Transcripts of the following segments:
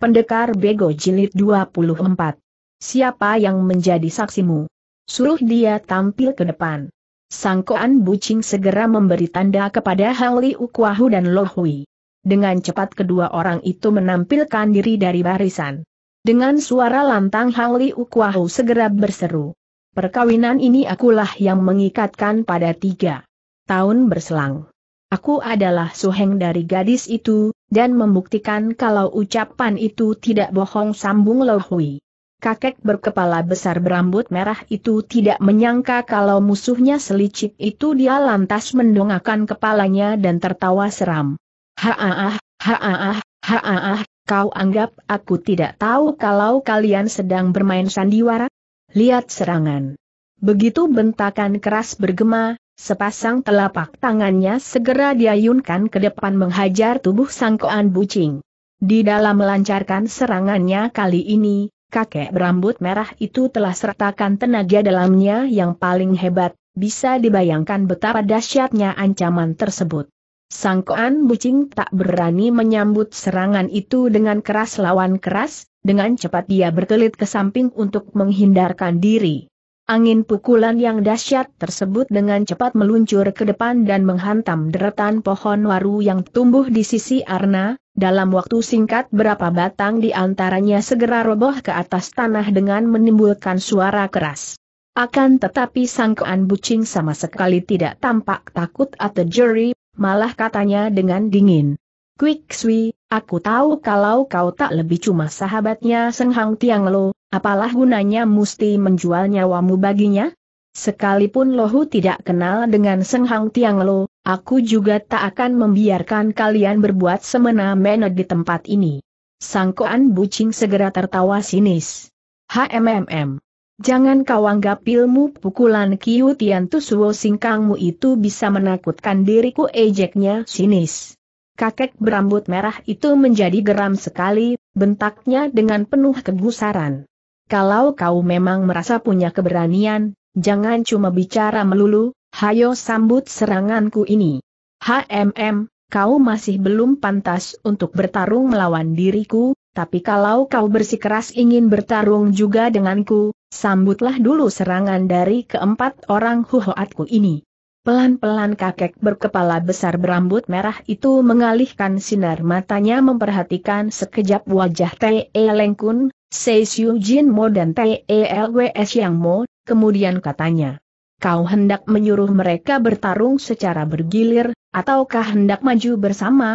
Pendekar Bego Jilid 24. Siapa yang menjadi saksimu? Suruh dia tampil ke depan. Sangkoan Bucing segera memberi tanda kepada Hali Ukwahu dan Lohui. Dengan cepat kedua orang itu menampilkan diri dari barisan. Dengan suara lantang Hali Ukwahu segera berseru. Perkawinan ini akulah yang mengikatkan pada tiga tahun berselang aku adalah suheng dari gadis itu, dan membuktikan kalau ucapan itu tidak bohong sambung Lohui. Kakek berkepala besar berambut merah itu tidak menyangka kalau musuhnya selicik itu dia lantas mendongakkan kepalanya dan tertawa seram. Haaah, haaah, haaah, kau anggap aku tidak tahu kalau kalian sedang bermain sandiwara? Lihat serangan. Begitu bentakan keras bergema, Sepasang telapak tangannya segera diayunkan ke depan menghajar tubuh sangkoan bucing. Di dalam melancarkan serangannya kali ini, kakek berambut merah itu telah sertakan tenaga dalamnya yang paling hebat, bisa dibayangkan betapa dahsyatnya ancaman tersebut. Sangkoan bucing tak berani menyambut serangan itu dengan keras lawan keras, dengan cepat dia berkelit ke samping untuk menghindarkan diri. Angin pukulan yang dahsyat tersebut dengan cepat meluncur ke depan dan menghantam deretan pohon waru yang tumbuh di sisi Arna, dalam waktu singkat berapa batang di antaranya segera roboh ke atas tanah dengan menimbulkan suara keras. Akan tetapi sangkaan bucing sama sekali tidak tampak takut atau jeri, malah katanya dengan dingin. Quick Sui, aku tahu kalau kau tak lebih cuma sahabatnya Seng Hang Tiang Lo, apalah gunanya mesti menjual nyawamu baginya? Sekalipun Lohu tidak kenal dengan Seng Hang Tiang Lo, aku juga tak akan membiarkan kalian berbuat semena-mena di tempat ini. Sangkoan Bucing segera tertawa sinis. HMMM. Jangan kau anggap ilmu pukulan Kiu Tian Tusuo singkangmu itu bisa menakutkan diriku ejeknya sinis kakek berambut merah itu menjadi geram sekali, bentaknya dengan penuh kegusaran. Kalau kau memang merasa punya keberanian, jangan cuma bicara melulu, hayo sambut seranganku ini. HMM, kau masih belum pantas untuk bertarung melawan diriku, tapi kalau kau bersikeras ingin bertarung juga denganku, sambutlah dulu serangan dari keempat orang huhoatku ini. Pelan-pelan kakek berkepala besar berambut merah itu mengalihkan sinar matanya memperhatikan sekejap wajah T.E. Lengkun, Seisyu Jin Mo dan T.E. Lws Yang Mo, kemudian katanya. Kau hendak menyuruh mereka bertarung secara bergilir, ataukah hendak maju bersama?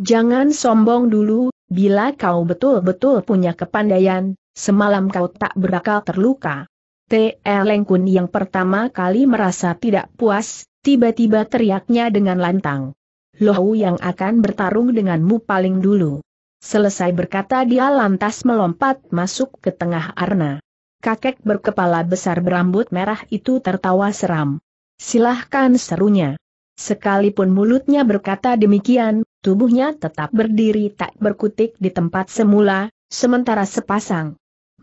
Jangan sombong dulu, bila kau betul-betul punya kepandaian, semalam kau tak berakal terluka. T.E. Lengkun yang pertama kali merasa tidak puas, Tiba-tiba teriaknya dengan lantang. Lohu yang akan bertarung denganmu paling dulu. Selesai berkata dia lantas melompat masuk ke tengah Arna. Kakek berkepala besar berambut merah itu tertawa seram. Silahkan serunya. Sekalipun mulutnya berkata demikian, tubuhnya tetap berdiri tak berkutik di tempat semula, sementara sepasang.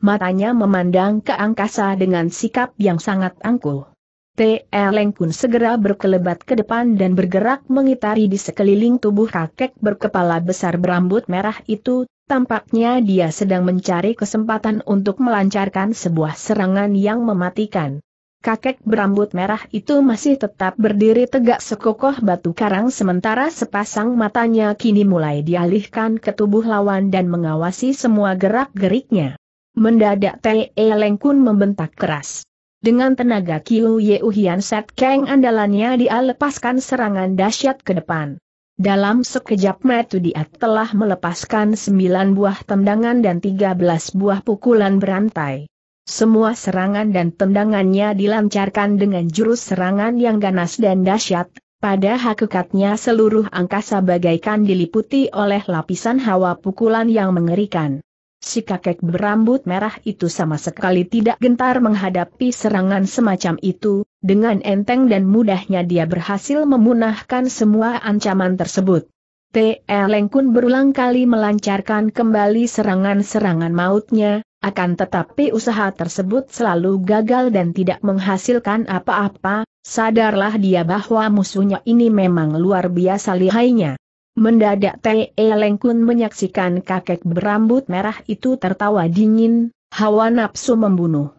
Matanya memandang ke angkasa dengan sikap yang sangat angkuh. T. Eleng segera berkelebat ke depan dan bergerak mengitari di sekeliling tubuh kakek berkepala besar berambut merah itu, tampaknya dia sedang mencari kesempatan untuk melancarkan sebuah serangan yang mematikan. Kakek berambut merah itu masih tetap berdiri tegak sekokoh batu karang sementara sepasang matanya kini mulai dialihkan ke tubuh lawan dan mengawasi semua gerak-geriknya. Mendadak T.E. pun membentak keras. Dengan tenaga Kiu Yeu Hian Set Kang andalannya dia lepaskan serangan dahsyat ke depan. Dalam sekejap mata dia telah melepaskan sembilan buah tendangan dan tiga belas buah pukulan berantai. Semua serangan dan tendangannya dilancarkan dengan jurus serangan yang ganas dan dahsyat, pada hakikatnya seluruh angkasa bagaikan diliputi oleh lapisan hawa pukulan yang mengerikan. Si kakek berambut merah itu sama sekali tidak gentar menghadapi serangan semacam itu, dengan enteng dan mudahnya dia berhasil memunahkan semua ancaman tersebut. T.E. lengkun berulang kali melancarkan kembali serangan-serangan mautnya, akan tetapi usaha tersebut selalu gagal dan tidak menghasilkan apa-apa, sadarlah dia bahwa musuhnya ini memang luar biasa lihainya. Mendadak Te Lengkun menyaksikan kakek berambut merah itu tertawa dingin, hawa nafsu membunuh.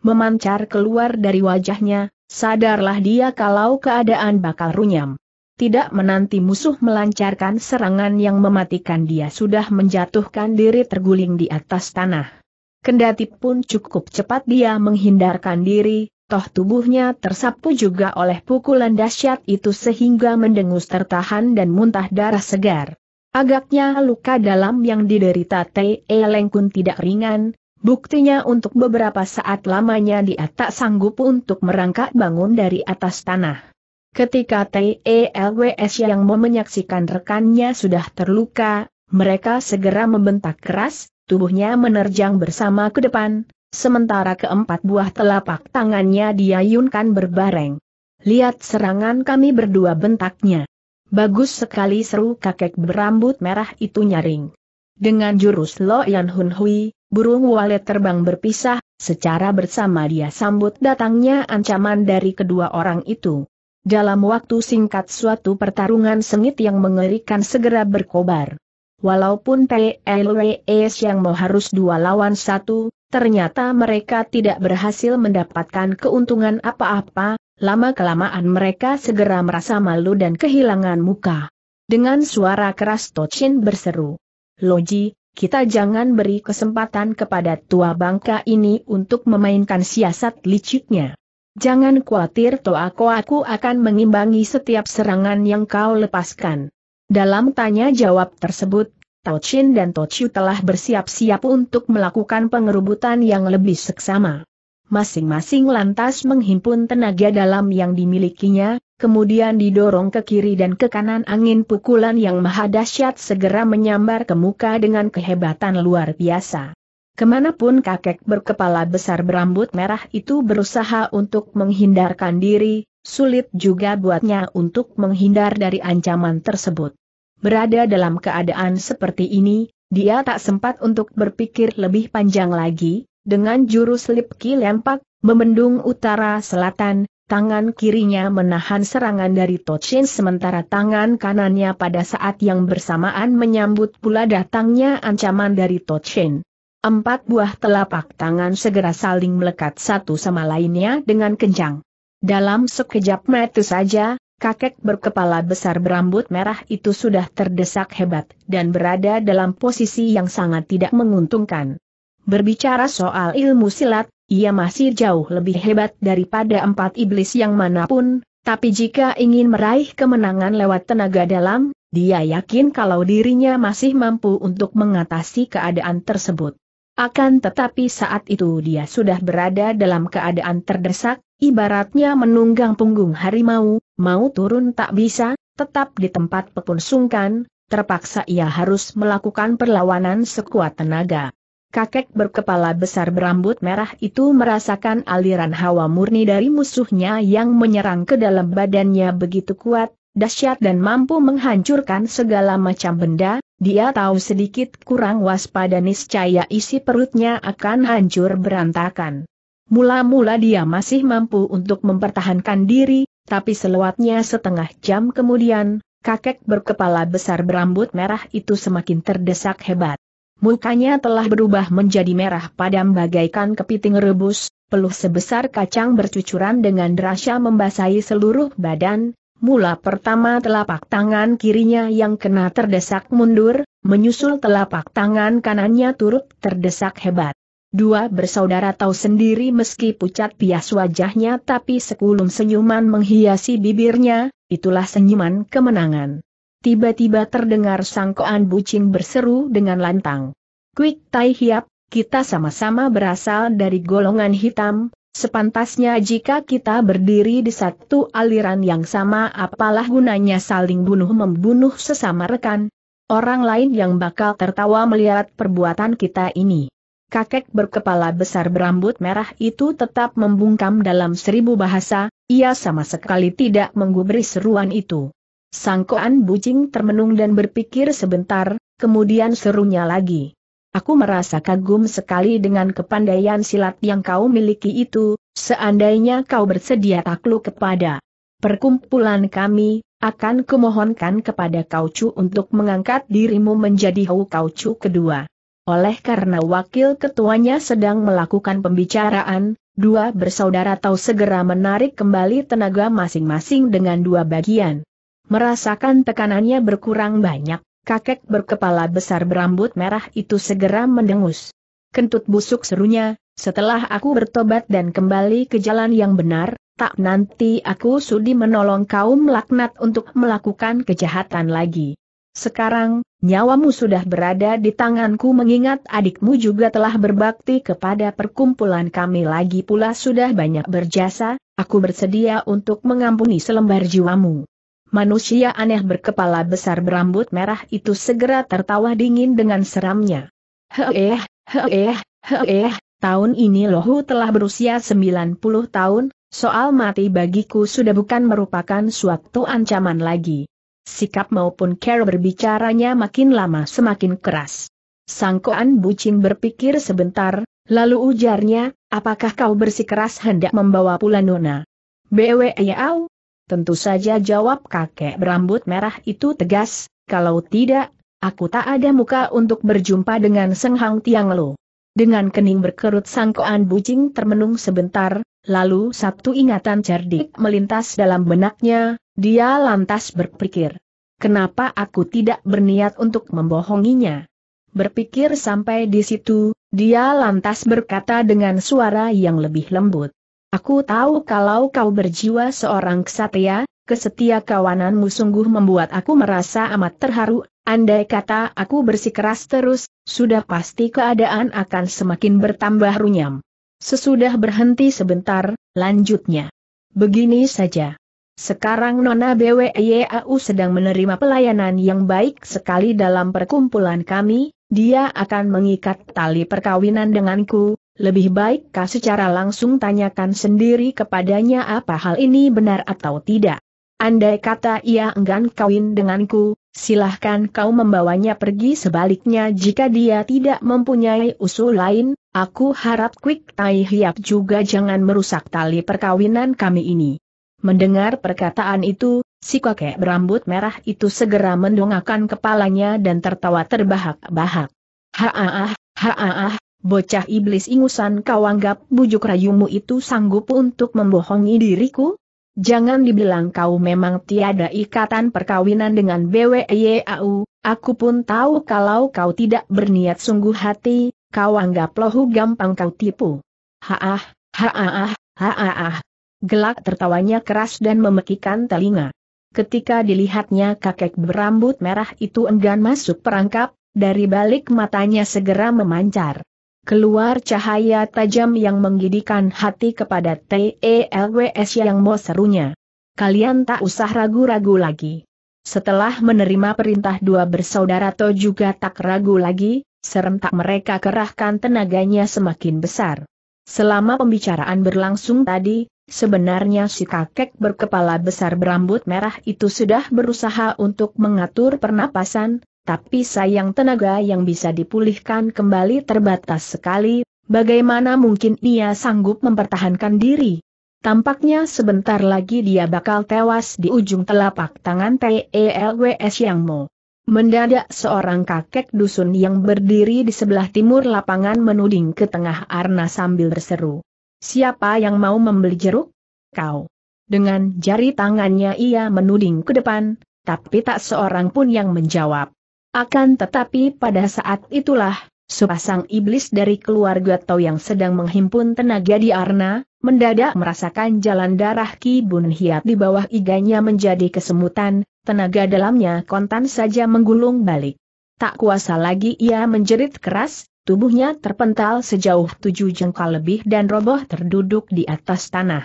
Memancar keluar dari wajahnya, sadarlah dia kalau keadaan bakal runyam. Tidak menanti musuh melancarkan serangan yang mematikan dia sudah menjatuhkan diri terguling di atas tanah. Kendati pun cukup cepat dia menghindarkan diri, toh tubuhnya tersapu juga oleh pukulan dahsyat itu sehingga mendengus tertahan dan muntah darah segar. Agaknya luka dalam yang diderita T.E. Lengkun tidak ringan, buktinya untuk beberapa saat lamanya dia tak sanggup untuk merangkak bangun dari atas tanah. Ketika T.E.L.W.S. yang mau menyaksikan rekannya sudah terluka, mereka segera membentak keras, tubuhnya menerjang bersama ke depan, Sementara keempat buah telapak tangannya diayunkan berbareng. Lihat serangan kami berdua bentaknya. Bagus sekali seru kakek berambut merah itu nyaring. Dengan jurus Lo Yan Hun Hui, burung walet terbang berpisah, secara bersama dia sambut datangnya ancaman dari kedua orang itu. Dalam waktu singkat suatu pertarungan sengit yang mengerikan segera berkobar. Walaupun PLWS yang mau harus dua lawan satu, Ternyata mereka tidak berhasil mendapatkan keuntungan apa-apa, lama-kelamaan mereka segera merasa malu dan kehilangan muka. Dengan suara keras Tochin berseru. Loji, kita jangan beri kesempatan kepada tua bangka ini untuk memainkan siasat liciknya. Jangan khawatir Toako aku akan mengimbangi setiap serangan yang kau lepaskan. Dalam tanya jawab tersebut, Tao Chin dan Tao Chiu telah bersiap-siap untuk melakukan pengerubutan yang lebih seksama. Masing-masing lantas menghimpun tenaga dalam yang dimilikinya, kemudian didorong ke kiri dan ke kanan angin pukulan yang maha dahsyat segera menyambar ke muka dengan kehebatan luar biasa. Kemanapun kakek berkepala besar berambut merah itu berusaha untuk menghindarkan diri, sulit juga buatnya untuk menghindar dari ancaman tersebut. Berada dalam keadaan seperti ini, dia tak sempat untuk berpikir lebih panjang lagi, dengan jurus Lipki Lempak, membendung utara-selatan, tangan kirinya menahan serangan dari Tochin sementara tangan kanannya pada saat yang bersamaan menyambut pula datangnya ancaman dari Tochin. Empat buah telapak tangan segera saling melekat satu sama lainnya dengan kencang. Dalam sekejap mata saja, kakek berkepala besar berambut merah itu sudah terdesak hebat, dan berada dalam posisi yang sangat tidak menguntungkan. Berbicara soal ilmu silat, ia masih jauh lebih hebat daripada empat iblis yang manapun, tapi jika ingin meraih kemenangan lewat tenaga dalam, dia yakin kalau dirinya masih mampu untuk mengatasi keadaan tersebut. Akan tetapi saat itu dia sudah berada dalam keadaan terdesak, ibaratnya menunggang punggung harimau, mau turun tak bisa, tetap di tempat pepun sungkan, terpaksa ia harus melakukan perlawanan sekuat tenaga. Kakek berkepala besar berambut merah itu merasakan aliran hawa murni dari musuhnya yang menyerang ke dalam badannya begitu kuat, dahsyat dan mampu menghancurkan segala macam benda, dia tahu sedikit kurang waspada niscaya isi perutnya akan hancur berantakan. Mula-mula dia masih mampu untuk mempertahankan diri, tapi selewatnya setengah jam kemudian, kakek berkepala besar berambut merah itu semakin terdesak hebat. Mukanya telah berubah menjadi merah padam bagaikan kepiting rebus, peluh sebesar kacang bercucuran dengan derasnya membasahi seluruh badan, mula pertama telapak tangan kirinya yang kena terdesak mundur, menyusul telapak tangan kanannya turut terdesak hebat. Dua bersaudara tahu sendiri meski pucat pias wajahnya tapi sekulum senyuman menghiasi bibirnya, itulah senyuman kemenangan. Tiba-tiba terdengar sangkoan bucing berseru dengan lantang. Quick Tai Hiap, kita sama-sama berasal dari golongan hitam, sepantasnya jika kita berdiri di satu aliran yang sama apalah gunanya saling bunuh-membunuh sesama rekan. Orang lain yang bakal tertawa melihat perbuatan kita ini kakek berkepala besar berambut merah itu tetap membungkam dalam seribu bahasa, ia sama sekali tidak menggubris seruan itu. Sangkoan bucing termenung dan berpikir sebentar, kemudian serunya lagi. Aku merasa kagum sekali dengan kepandaian silat yang kau miliki itu, seandainya kau bersedia takluk kepada perkumpulan kami, akan kumohonkan kepada cu untuk mengangkat dirimu menjadi kau cu kedua. Oleh karena wakil ketuanya sedang melakukan pembicaraan, dua bersaudara tahu segera menarik kembali tenaga masing-masing dengan dua bagian. Merasakan tekanannya berkurang banyak, kakek berkepala besar berambut merah itu segera mendengus. Kentut busuk serunya, setelah aku bertobat dan kembali ke jalan yang benar, tak nanti aku sudi menolong kaum laknat untuk melakukan kejahatan lagi. Sekarang, nyawamu sudah berada di tanganku mengingat adikmu juga telah berbakti kepada perkumpulan kami lagi pula sudah banyak berjasa, aku bersedia untuk mengampuni selembar jiwamu. Manusia aneh berkepala besar berambut merah itu segera tertawa dingin dengan seramnya. Heeh, heeh, heeh, tahun ini lohu telah berusia 90 tahun, soal mati bagiku sudah bukan merupakan suatu ancaman lagi sikap maupun cara berbicaranya makin lama semakin keras. Sangkoan bucin berpikir sebentar, lalu ujarnya, apakah kau bersikeras hendak membawa pula nona? yaau? Tentu saja jawab kakek berambut merah itu tegas, kalau tidak, aku tak ada muka untuk berjumpa dengan Senghang Hang Tiang Lo. Dengan kening berkerut sangkoan bucing termenung sebentar, lalu satu ingatan cerdik melintas dalam benaknya, dia lantas berpikir, kenapa aku tidak berniat untuk membohonginya? Berpikir sampai di situ, dia lantas berkata dengan suara yang lebih lembut. Aku tahu kalau kau berjiwa seorang kesatria, kesetia kawananmu sungguh membuat aku merasa amat terharu, andai kata aku bersikeras terus, sudah pasti keadaan akan semakin bertambah runyam. Sesudah berhenti sebentar, lanjutnya. Begini saja. Sekarang Nona BWEAU sedang menerima pelayanan yang baik sekali dalam perkumpulan kami, dia akan mengikat tali perkawinan denganku, lebih baik kau secara langsung tanyakan sendiri kepadanya apa hal ini benar atau tidak. Andai kata ia enggan kawin denganku, silahkan kau membawanya pergi sebaliknya jika dia tidak mempunyai usul lain, aku harap Quick Tai Hiap juga jangan merusak tali perkawinan kami ini. Mendengar perkataan itu, si kakek berambut merah itu segera mendongakkan kepalanya dan tertawa terbahak-bahak. Haah, haah, bocah iblis ingusan kau anggap bujuk rayumu itu sanggup untuk membohongi diriku? Jangan dibilang kau memang tiada ikatan perkawinan dengan BWYAU, aku pun tahu kalau kau tidak berniat sungguh hati, kau anggap lohu gampang kau tipu. Haah, haah, haah, Gelak tertawanya keras dan memekikan telinga. Ketika dilihatnya kakek berambut merah itu enggan masuk perangkap, dari balik matanya segera memancar. Keluar cahaya tajam yang menggidikan hati kepada TELWS yang mau serunya. Kalian tak usah ragu-ragu lagi. Setelah menerima perintah dua bersaudara To juga tak ragu lagi, serentak mereka kerahkan tenaganya semakin besar. Selama pembicaraan berlangsung tadi, Sebenarnya si kakek berkepala besar berambut merah itu sudah berusaha untuk mengatur pernapasan, tapi sayang tenaga yang bisa dipulihkan kembali terbatas sekali, bagaimana mungkin ia sanggup mempertahankan diri? Tampaknya sebentar lagi dia bakal tewas di ujung telapak tangan TELWS Yang Mo. Mendadak seorang kakek dusun yang berdiri di sebelah timur lapangan menuding ke tengah Arna sambil berseru. Siapa yang mau membeli jeruk? Kau. Dengan jari tangannya ia menuding ke depan, tapi tak seorang pun yang menjawab. Akan tetapi pada saat itulah, sepasang iblis dari keluarga Tau yang sedang menghimpun tenaga di Arna, mendadak merasakan jalan darah Ki Bun Hiat di bawah iganya menjadi kesemutan, tenaga dalamnya kontan saja menggulung balik. Tak kuasa lagi ia menjerit keras, Tubuhnya terpental sejauh tujuh jengkal lebih dan roboh terduduk di atas tanah.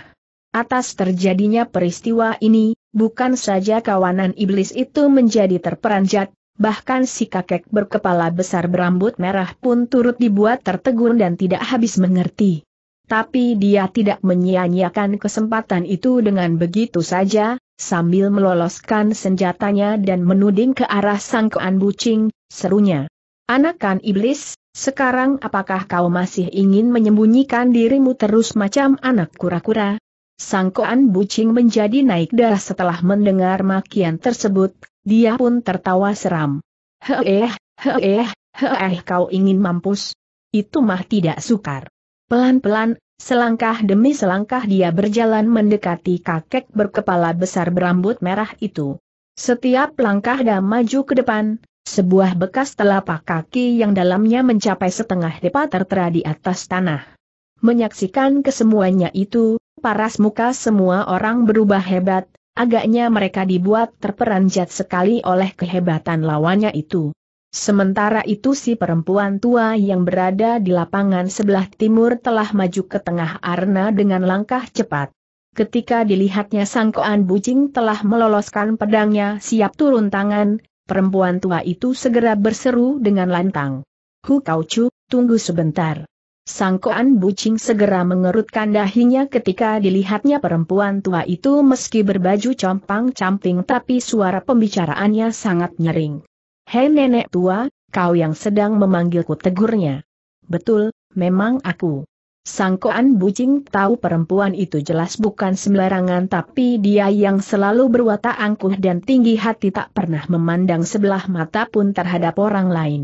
Atas terjadinya peristiwa ini, bukan saja kawanan iblis itu menjadi terperanjat, bahkan si kakek berkepala besar berambut merah pun turut dibuat tertegun dan tidak habis mengerti. Tapi dia tidak menyia-nyiakan kesempatan itu dengan begitu saja, sambil meloloskan senjatanya dan menuding ke arah sangkaan bucing, serunya. Anakan iblis, sekarang apakah kau masih ingin menyembunyikan dirimu terus macam anak kura-kura? Sangkoan bucing menjadi naik darah setelah mendengar makian tersebut, dia pun tertawa seram. Heeh, heeh, heeh kau ingin mampus? Itu mah tidak sukar. Pelan-pelan, selangkah demi selangkah dia berjalan mendekati kakek berkepala besar berambut merah itu. Setiap langkah dia maju ke depan, sebuah bekas telapak kaki yang dalamnya mencapai setengah depa tertera di atas tanah. Menyaksikan kesemuanya itu, paras muka semua orang berubah hebat, agaknya mereka dibuat terperanjat sekali oleh kehebatan lawannya itu. Sementara itu si perempuan tua yang berada di lapangan sebelah timur telah maju ke tengah arena dengan langkah cepat. Ketika dilihatnya sangkoan bucing telah meloloskan pedangnya siap turun tangan, Perempuan tua itu segera berseru dengan lantang. Hu Kau Chu, tunggu sebentar. Sangkoan bucing segera mengerutkan dahinya ketika dilihatnya perempuan tua itu meski berbaju compang-camping tapi suara pembicaraannya sangat nyering. Hei nenek tua, kau yang sedang memanggilku tegurnya. Betul, memang aku. Sangkoan Bucing tahu perempuan itu jelas bukan sembarangan tapi dia yang selalu berwatak angkuh dan tinggi hati tak pernah memandang sebelah mata pun terhadap orang lain.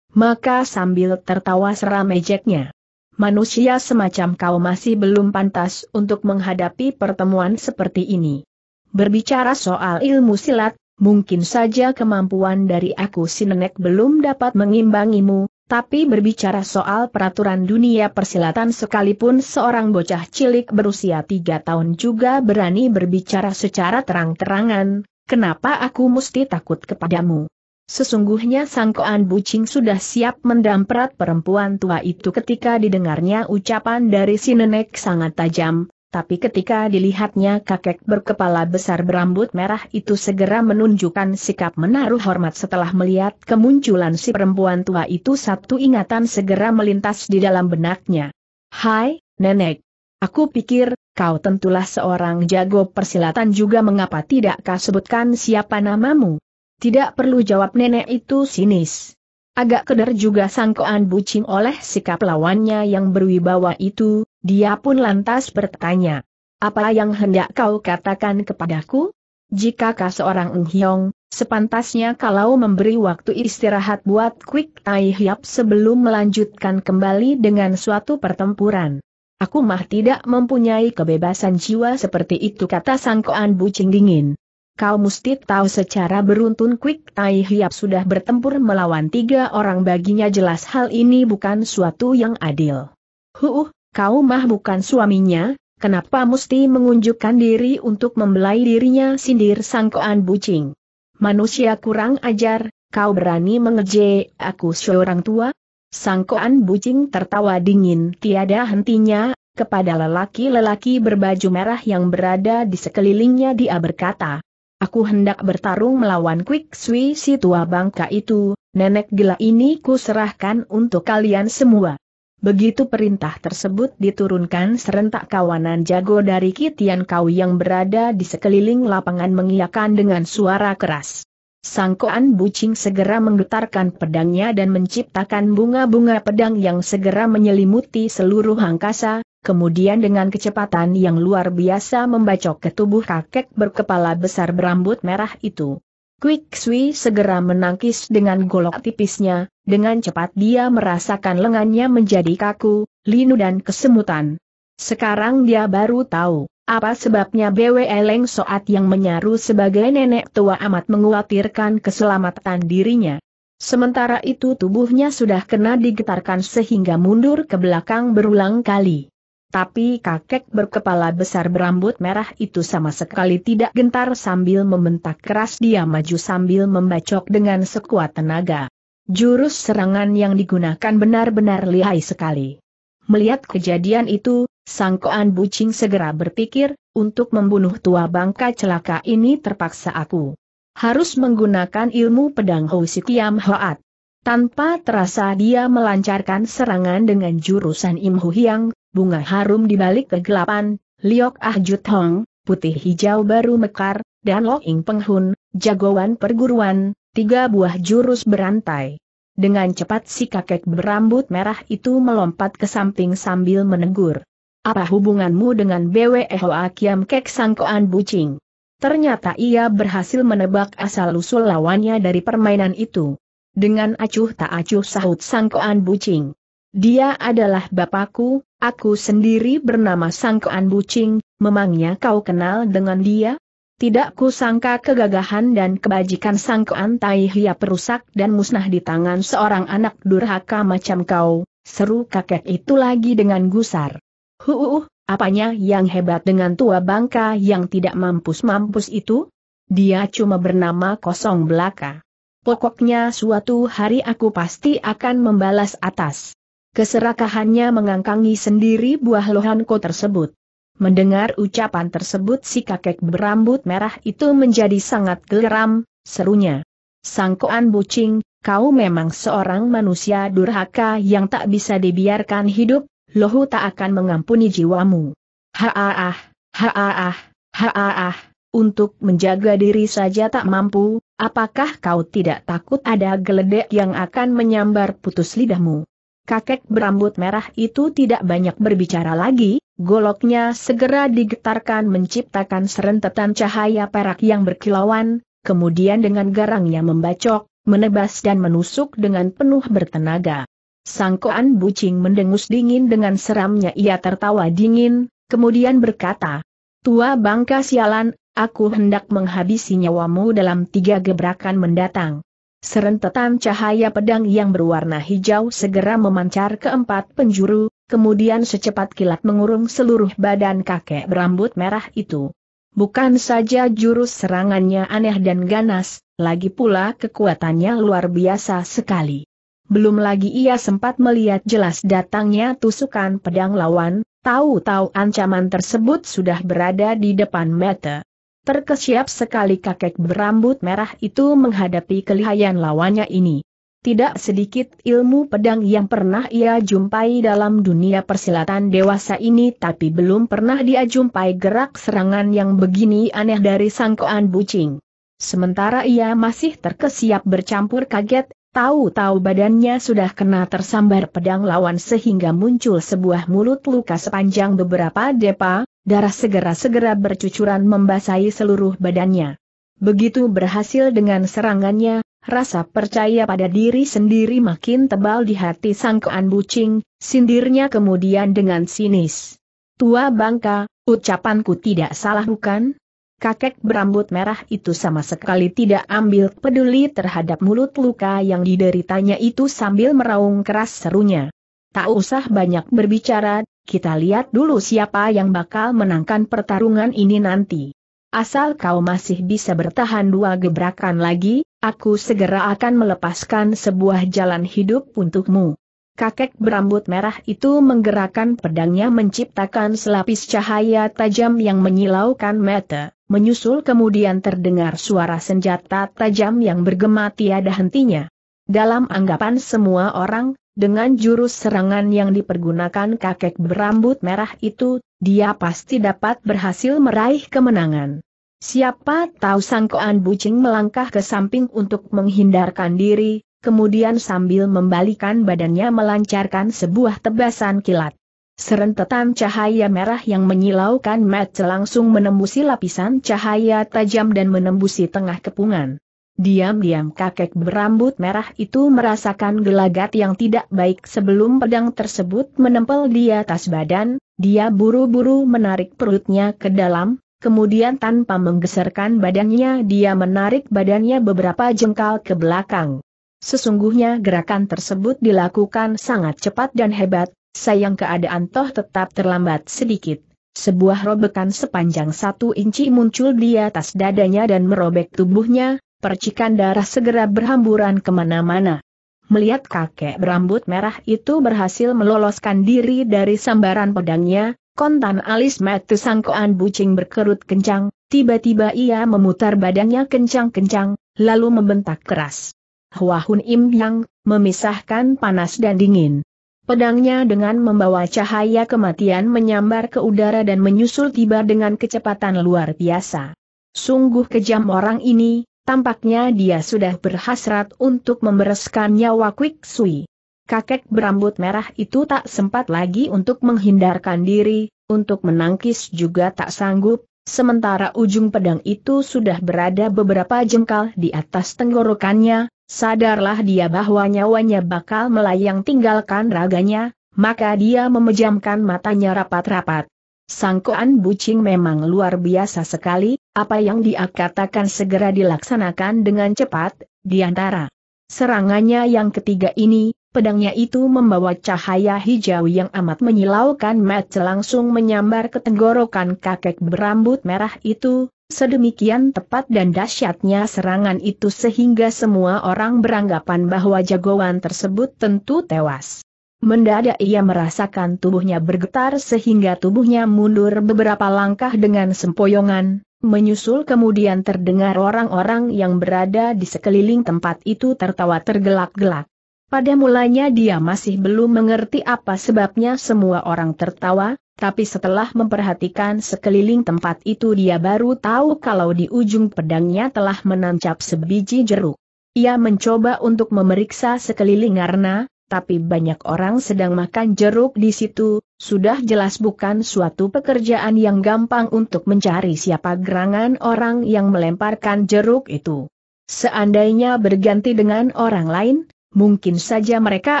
Maka sambil tertawa seram ejeknya. Manusia semacam kau masih belum pantas untuk menghadapi pertemuan seperti ini. Berbicara soal ilmu silat, mungkin saja kemampuan dari aku si nenek belum dapat mengimbangimu, tapi berbicara soal peraturan dunia persilatan sekalipun seorang bocah cilik berusia tiga tahun juga berani berbicara secara terang-terangan, kenapa aku mesti takut kepadamu? Sesungguhnya sangkoan bucing sudah siap mendamprat perempuan tua itu ketika didengarnya ucapan dari si nenek sangat tajam, tapi ketika dilihatnya kakek berkepala besar berambut merah itu segera menunjukkan sikap menaruh hormat setelah melihat kemunculan si perempuan tua itu satu ingatan segera melintas di dalam benaknya. Hai, nenek. Aku pikir, kau tentulah seorang jago persilatan juga mengapa tidak kau sebutkan siapa namamu? Tidak perlu jawab nenek itu sinis. Agak keder juga sangkoan Bucing oleh sikap lawannya yang berwibawa itu, dia pun lantas bertanya. Apa yang hendak kau katakan kepadaku? Jika kau seorang Nghiong, sepantasnya kalau memberi waktu istirahat buat Quick Tai Hiap sebelum melanjutkan kembali dengan suatu pertempuran. Aku mah tidak mempunyai kebebasan jiwa seperti itu kata sangkoan Bucing dingin. Kau mesti tahu secara beruntun Quick Tai Hiap sudah bertempur melawan tiga orang baginya jelas hal ini bukan suatu yang adil. Huh, kau mah bukan suaminya, kenapa mesti mengunjukkan diri untuk membelai dirinya sindir sangkoan bucing. Manusia kurang ajar, kau berani mengeje aku seorang tua? Sangkoan bucing tertawa dingin tiada hentinya, kepada lelaki-lelaki berbaju merah yang berada di sekelilingnya dia berkata, Aku hendak bertarung melawan Quick Sui si tua bangka itu, nenek gila ini ku serahkan untuk kalian semua. Begitu perintah tersebut diturunkan serentak kawanan jago dari Kitian Kau yang berada di sekeliling lapangan mengiakan dengan suara keras. Sangkoan Bucing segera menggetarkan pedangnya dan menciptakan bunga-bunga pedang yang segera menyelimuti seluruh angkasa, kemudian dengan kecepatan yang luar biasa membacok ke tubuh kakek berkepala besar berambut merah itu. Quick Sui segera menangkis dengan golok tipisnya, dengan cepat dia merasakan lengannya menjadi kaku, linu dan kesemutan. Sekarang dia baru tahu, apa sebabnya BW Eleng Soat yang menyaru sebagai nenek tua amat menguatirkan keselamatan dirinya. Sementara itu tubuhnya sudah kena digetarkan sehingga mundur ke belakang berulang kali. Tapi kakek berkepala besar berambut merah itu sama sekali tidak gentar sambil membentak keras dia maju sambil membacok dengan sekuat tenaga. Jurus serangan yang digunakan benar-benar lihai sekali. Melihat kejadian itu, sang koan bucing segera berpikir, untuk membunuh tua bangka celaka ini terpaksa aku harus menggunakan ilmu pedang Housikiam Hoat. Tanpa terasa dia melancarkan serangan dengan jurusan Im Hu Hiang, bunga harum di balik kegelapan, liok ah jut hong, putih hijau baru mekar, dan peng penghun, jagoan perguruan, tiga buah jurus berantai. Dengan cepat si kakek berambut merah itu melompat ke samping sambil menegur. Apa hubunganmu dengan BWE Hoa Kiam Kek Sangkoan Bucing? Ternyata ia berhasil menebak asal-usul lawannya dari permainan itu. Dengan acuh tak acuh sahut Sangkoan Bucing. Dia adalah bapakku, Aku sendiri bernama Sangkoan Bucing, memangnya kau kenal dengan dia? Tidak kusangka kegagahan dan kebajikan Sangkoan Tai Hia perusak dan musnah di tangan seorang anak durhaka macam kau, seru kakek itu lagi dengan gusar. Huuuh, apanya yang hebat dengan tua bangka yang tidak mampus-mampus itu? Dia cuma bernama kosong belaka. Pokoknya suatu hari aku pasti akan membalas atas keserakahannya mengangkangi sendiri buah lohanko tersebut. Mendengar ucapan tersebut si kakek berambut merah itu menjadi sangat geram, serunya. Sangkoan bucing, kau memang seorang manusia durhaka yang tak bisa dibiarkan hidup, lohu tak akan mengampuni jiwamu. Haaah, haaah, haaah, untuk menjaga diri saja tak mampu, apakah kau tidak takut ada geledek yang akan menyambar putus lidahmu? kakek berambut merah itu tidak banyak berbicara lagi, goloknya segera digetarkan menciptakan serentetan cahaya perak yang berkilauan, kemudian dengan garangnya membacok, menebas dan menusuk dengan penuh bertenaga. Sangkoan bucing mendengus dingin dengan seramnya ia tertawa dingin, kemudian berkata, Tua bangka sialan, aku hendak menghabisi nyawamu dalam tiga gebrakan mendatang. Serentetan cahaya pedang yang berwarna hijau segera memancar ke empat penjuru, kemudian secepat kilat mengurung seluruh badan kakek berambut merah itu. Bukan saja jurus serangannya aneh dan ganas, lagi pula kekuatannya luar biasa sekali. Belum lagi ia sempat melihat jelas datangnya tusukan pedang lawan, tahu-tahu ancaman tersebut sudah berada di depan mata. Terkesiap sekali kakek berambut merah itu menghadapi kelihayan lawannya ini. Tidak sedikit ilmu pedang yang pernah ia jumpai dalam dunia persilatan dewasa ini tapi belum pernah dia jumpai gerak serangan yang begini aneh dari sangkoan bucing. Sementara ia masih terkesiap bercampur kaget, tahu-tahu badannya sudah kena tersambar pedang lawan sehingga muncul sebuah mulut luka sepanjang beberapa depa, Darah segera-segera bercucuran membasahi seluruh badannya. Begitu berhasil dengan serangannya, rasa percaya pada diri sendiri makin tebal di hati sangkaan bucing, sindirnya kemudian dengan sinis. Tua bangka, ucapanku tidak salah bukan? Kakek berambut merah itu sama sekali tidak ambil peduli terhadap mulut luka yang dideritanya itu sambil meraung keras serunya. Tak usah banyak berbicara, kita lihat dulu siapa yang bakal menangkan pertarungan ini nanti. Asal kau masih bisa bertahan dua gebrakan lagi, aku segera akan melepaskan sebuah jalan hidup untukmu. Kakek berambut merah itu menggerakkan pedangnya menciptakan selapis cahaya tajam yang menyilaukan mata, menyusul kemudian terdengar suara senjata tajam yang bergema tiada hentinya. Dalam anggapan semua orang, dengan jurus serangan yang dipergunakan kakek berambut merah itu, dia pasti dapat berhasil meraih kemenangan. Siapa tahu sangkoan bucing melangkah ke samping untuk menghindarkan diri, kemudian sambil membalikan badannya melancarkan sebuah tebasan kilat. Serentetan cahaya merah yang menyilaukan mata langsung menembusi lapisan cahaya tajam dan menembusi tengah kepungan. Diam-diam kakek berambut merah itu merasakan gelagat yang tidak baik sebelum pedang tersebut menempel di atas badan, dia buru-buru menarik perutnya ke dalam, kemudian tanpa menggeserkan badannya dia menarik badannya beberapa jengkal ke belakang. Sesungguhnya gerakan tersebut dilakukan sangat cepat dan hebat, sayang keadaan toh tetap terlambat sedikit. Sebuah robekan sepanjang satu inci muncul di atas dadanya dan merobek tubuhnya, percikan darah segera berhamburan kemana-mana. Melihat kakek berambut merah itu berhasil meloloskan diri dari sambaran pedangnya, kontan alis metu sangkoan bucing berkerut kencang, tiba-tiba ia memutar badannya kencang-kencang, lalu membentak keras. Huahun Im Yang, memisahkan panas dan dingin. Pedangnya dengan membawa cahaya kematian menyambar ke udara dan menyusul tiba dengan kecepatan luar biasa. Sungguh kejam orang ini, Tampaknya dia sudah berhasrat untuk membereskan nyawa Kwik Sui. Kakek berambut merah itu tak sempat lagi untuk menghindarkan diri, untuk menangkis juga tak sanggup, sementara ujung pedang itu sudah berada beberapa jengkal di atas tenggorokannya, sadarlah dia bahwa nyawanya bakal melayang tinggalkan raganya, maka dia memejamkan matanya rapat-rapat. Sangkoan bucing memang luar biasa sekali, apa yang dia katakan segera dilaksanakan dengan cepat, di antara serangannya yang ketiga ini, pedangnya itu membawa cahaya hijau yang amat menyilaukan Matt langsung menyambar ke tenggorokan kakek berambut merah itu, sedemikian tepat dan dahsyatnya serangan itu sehingga semua orang beranggapan bahwa jagoan tersebut tentu tewas. Mendadak ia merasakan tubuhnya bergetar sehingga tubuhnya mundur beberapa langkah dengan sempoyongan, Menyusul kemudian terdengar orang-orang yang berada di sekeliling tempat itu tertawa tergelak-gelak. Pada mulanya dia masih belum mengerti apa sebabnya semua orang tertawa, tapi setelah memperhatikan sekeliling tempat itu dia baru tahu kalau di ujung pedangnya telah menancap sebiji jeruk. Ia mencoba untuk memeriksa sekeliling karena, tapi banyak orang sedang makan jeruk di situ, sudah jelas bukan suatu pekerjaan yang gampang untuk mencari siapa gerangan orang yang melemparkan jeruk itu. Seandainya berganti dengan orang lain, mungkin saja mereka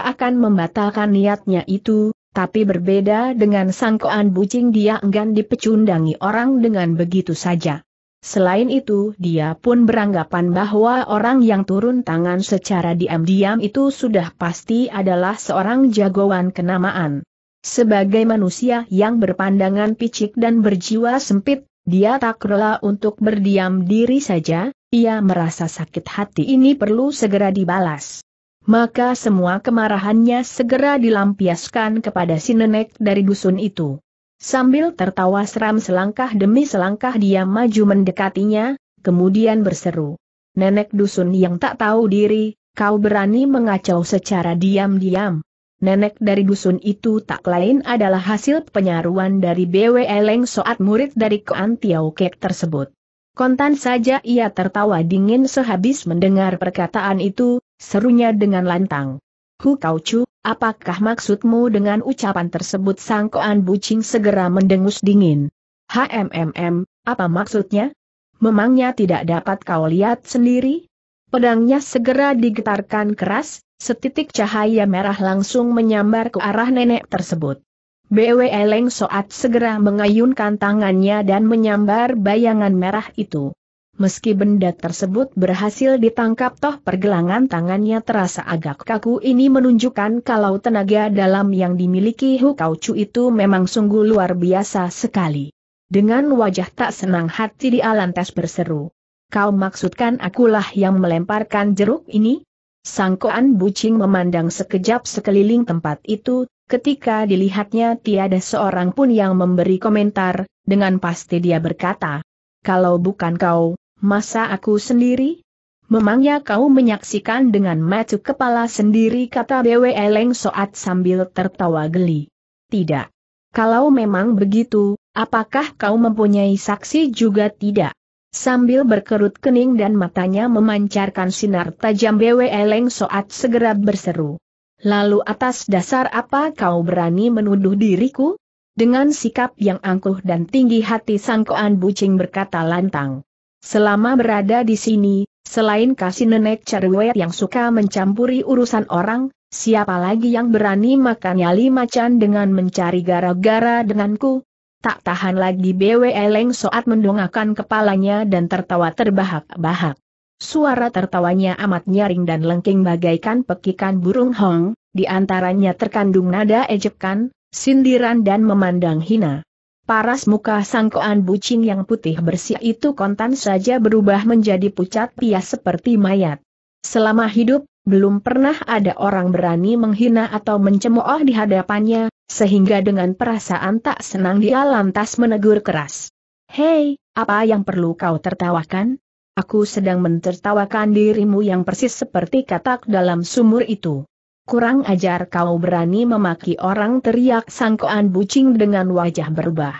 akan membatalkan niatnya itu, tapi berbeda dengan sangkoan bucing dia enggan dipecundangi orang dengan begitu saja. Selain itu dia pun beranggapan bahwa orang yang turun tangan secara diam-diam itu sudah pasti adalah seorang jagoan kenamaan. Sebagai manusia yang berpandangan picik dan berjiwa sempit, dia tak rela untuk berdiam diri saja, ia merasa sakit hati ini perlu segera dibalas. Maka semua kemarahannya segera dilampiaskan kepada si nenek dari dusun itu. Sambil tertawa seram selangkah demi selangkah dia maju mendekatinya, kemudian berseru. Nenek dusun yang tak tahu diri, kau berani mengacau secara diam-diam. Nenek dari dusun itu tak lain adalah hasil penyaruan dari BW Eleng Soat murid dari Koan Tiao Kek tersebut. Kontan saja ia tertawa dingin sehabis mendengar perkataan itu, serunya dengan lantang. Hu Kau Chu, Apakah maksudmu dengan ucapan tersebut sang bucing segera mendengus dingin? HMMM, apa maksudnya? Memangnya tidak dapat kau lihat sendiri? Pedangnya segera digetarkan keras, setitik cahaya merah langsung menyambar ke arah nenek tersebut. BW Eleng Soat segera mengayunkan tangannya dan menyambar bayangan merah itu. Meski benda tersebut berhasil ditangkap toh pergelangan tangannya terasa agak kaku ini menunjukkan kalau tenaga dalam yang dimiliki Chu itu memang sungguh luar biasa sekali. Dengan wajah tak senang hati di Alantas berseru. Kau maksudkan akulah yang melemparkan jeruk ini? Sangkoan bucing memandang sekejap sekeliling tempat itu, ketika dilihatnya tiada seorang pun yang memberi komentar, dengan pasti dia berkata, kalau bukan kau, masa aku sendiri? Memangnya kau menyaksikan dengan mata kepala sendiri kata Bwe Eleng Soat sambil tertawa geli. Tidak. Kalau memang begitu, apakah kau mempunyai saksi juga tidak? Sambil berkerut kening dan matanya memancarkan sinar tajam Bwe Eleng Soat segera berseru. Lalu atas dasar apa kau berani menuduh diriku? Dengan sikap yang angkuh dan tinggi hati sangkoan bucing berkata lantang. Selama berada di sini, selain kasih nenek cerwet yang suka mencampuri urusan orang, siapa lagi yang berani makan nyali macan dengan mencari gara-gara denganku? Tak tahan lagi BW Eleng Soat mendongakkan kepalanya dan tertawa terbahak-bahak. Suara tertawanya amat nyaring dan lengking bagaikan pekikan burung hong, di antaranya terkandung nada ejekan, sindiran dan memandang hina. Paras muka sangkoan bucin yang putih bersih itu kontan saja berubah menjadi pucat pias seperti mayat. Selama hidup, belum pernah ada orang berani menghina atau mencemooh di hadapannya, sehingga dengan perasaan tak senang dia lantas menegur keras. Hei, apa yang perlu kau tertawakan? Aku sedang mentertawakan dirimu yang persis seperti katak dalam sumur itu. Kurang ajar kau berani memaki orang teriak sangkoan bucing dengan wajah berubah.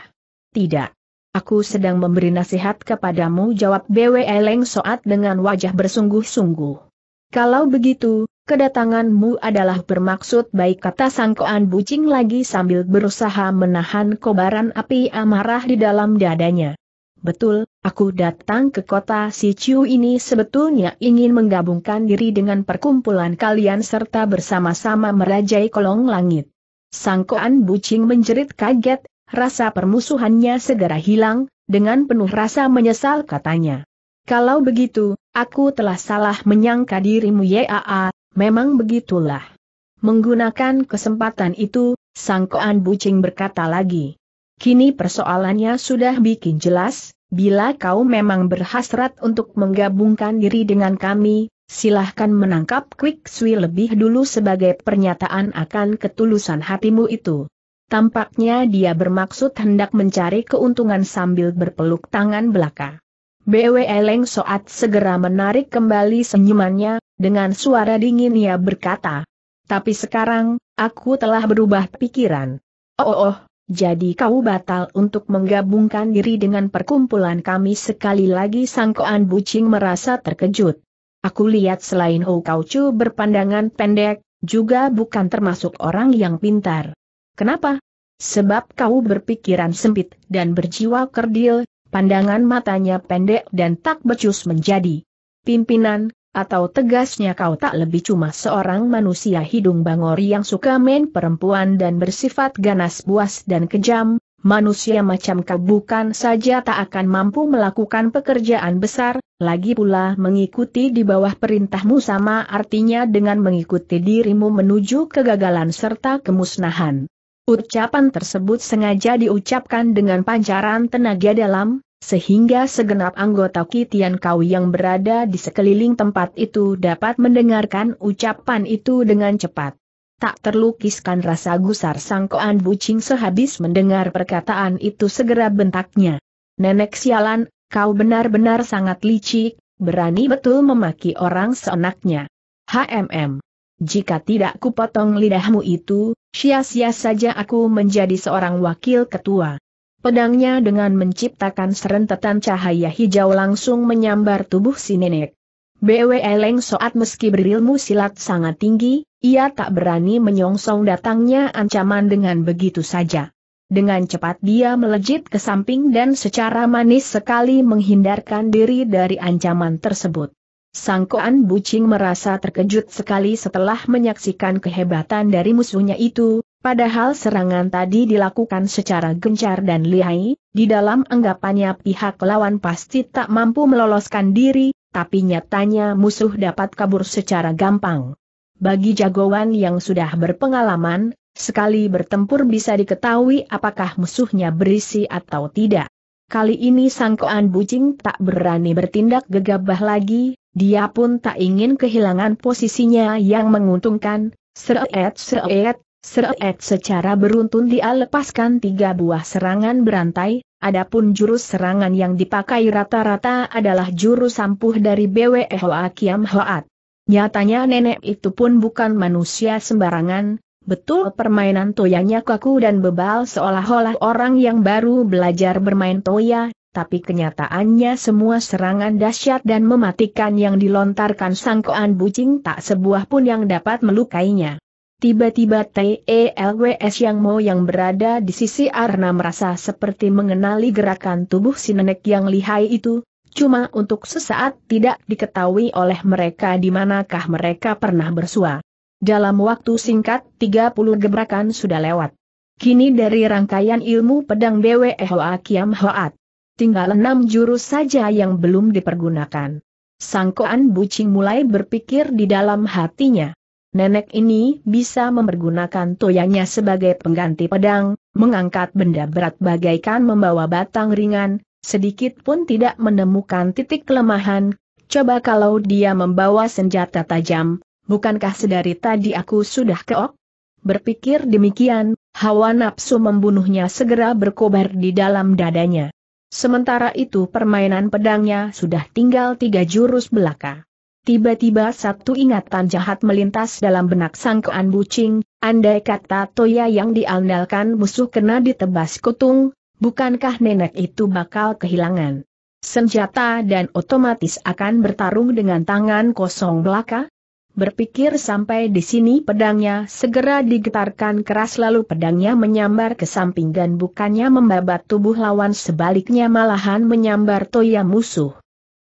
Tidak. Aku sedang memberi nasihat kepadamu jawab BW Eleng Soat dengan wajah bersungguh-sungguh. Kalau begitu, kedatanganmu adalah bermaksud baik kata sangkoan bucing lagi sambil berusaha menahan kobaran api amarah di dalam dadanya. Betul, aku datang ke kota Si Chiu ini sebetulnya ingin menggabungkan diri dengan perkumpulan kalian serta bersama-sama merajai kolong langit. Sangkoan bucing menjerit kaget, rasa permusuhannya segera hilang, dengan penuh rasa menyesal katanya. Kalau begitu, aku telah salah menyangka dirimu YAA, memang begitulah. Menggunakan kesempatan itu, Sangkoan bucing berkata lagi. Kini persoalannya sudah bikin jelas, bila kau memang berhasrat untuk menggabungkan diri dengan kami, silahkan menangkap Quick Sui lebih dulu sebagai pernyataan akan ketulusan hatimu itu. Tampaknya dia bermaksud hendak mencari keuntungan sambil berpeluk tangan belaka. BW Eleng Soat segera menarik kembali senyumannya, dengan suara dingin ia berkata. Tapi sekarang, aku telah berubah pikiran. oh, oh, oh jadi kau batal untuk menggabungkan diri dengan perkumpulan kami sekali lagi sangkoan bucing merasa terkejut. Aku lihat selain Hou Kau Chu berpandangan pendek, juga bukan termasuk orang yang pintar. Kenapa? Sebab kau berpikiran sempit dan berjiwa kerdil, pandangan matanya pendek dan tak becus menjadi pimpinan, atau tegasnya kau tak lebih cuma seorang manusia hidung bangor yang suka main perempuan dan bersifat ganas buas dan kejam, manusia macam kau bukan saja tak akan mampu melakukan pekerjaan besar, lagi pula mengikuti di bawah perintahmu sama artinya dengan mengikuti dirimu menuju kegagalan serta kemusnahan. Ucapan tersebut sengaja diucapkan dengan pancaran tenaga dalam, sehingga segenap anggota Kitian Kau yang berada di sekeliling tempat itu dapat mendengarkan ucapan itu dengan cepat. Tak terlukiskan rasa gusar sang sangkoan bucing sehabis mendengar perkataan itu segera bentaknya. Nenek sialan, kau benar-benar sangat licik, berani betul memaki orang seenaknya. HMM. Jika tidak kupotong lidahmu itu, sia-sia saja aku menjadi seorang wakil ketua. Pedangnya dengan menciptakan serentetan cahaya hijau langsung menyambar tubuh si nenek. BW Eleng Soat meski berilmu silat sangat tinggi, ia tak berani menyongsong datangnya ancaman dengan begitu saja. Dengan cepat dia melejit ke samping dan secara manis sekali menghindarkan diri dari ancaman tersebut. Sangkoan Bucing merasa terkejut sekali setelah menyaksikan kehebatan dari musuhnya itu, Padahal serangan tadi dilakukan secara gencar dan lihai, di dalam anggapannya pihak lawan pasti tak mampu meloloskan diri, tapi nyatanya musuh dapat kabur secara gampang. Bagi jagoan yang sudah berpengalaman, sekali bertempur bisa diketahui apakah musuhnya berisi atau tidak. Kali ini sangkoan bucing tak berani bertindak gegabah lagi, dia pun tak ingin kehilangan posisinya yang menguntungkan, Seret seret Seret secara beruntun dia lepaskan tiga buah serangan berantai, adapun jurus serangan yang dipakai rata-rata adalah jurus ampuh dari BWE Hoa Kiam Hoat. Nyatanya nenek itu pun bukan manusia sembarangan, betul permainan toyanya kaku dan bebal seolah-olah orang yang baru belajar bermain toya, tapi kenyataannya semua serangan dahsyat dan mematikan yang dilontarkan sangkoan bucing tak sebuah pun yang dapat melukainya. Tiba-tiba TELWS yang mau yang berada di sisi Arna merasa seperti mengenali gerakan tubuh si nenek yang lihai itu, cuma untuk sesaat tidak diketahui oleh mereka di manakah mereka pernah bersua. Dalam waktu singkat 30 gebrakan sudah lewat. Kini dari rangkaian ilmu pedang BWE Hoa Kiam Hoat. Tinggal enam jurus saja yang belum dipergunakan. Sangkoan Bucing mulai berpikir di dalam hatinya nenek ini bisa mempergunakan toyanya sebagai pengganti pedang, mengangkat benda berat bagaikan membawa batang ringan, sedikit pun tidak menemukan titik kelemahan. Coba kalau dia membawa senjata tajam, bukankah sedari tadi aku sudah keok? Berpikir demikian, hawa nafsu membunuhnya segera berkobar di dalam dadanya. Sementara itu permainan pedangnya sudah tinggal tiga jurus belaka. Tiba-tiba satu ingatan jahat melintas dalam benak sangkaan bucing, andai kata Toya yang diandalkan musuh kena ditebas kutung, bukankah nenek itu bakal kehilangan senjata dan otomatis akan bertarung dengan tangan kosong belaka? Berpikir sampai di sini pedangnya segera digetarkan keras lalu pedangnya menyambar ke samping dan bukannya membabat tubuh lawan sebaliknya malahan menyambar Toya musuh.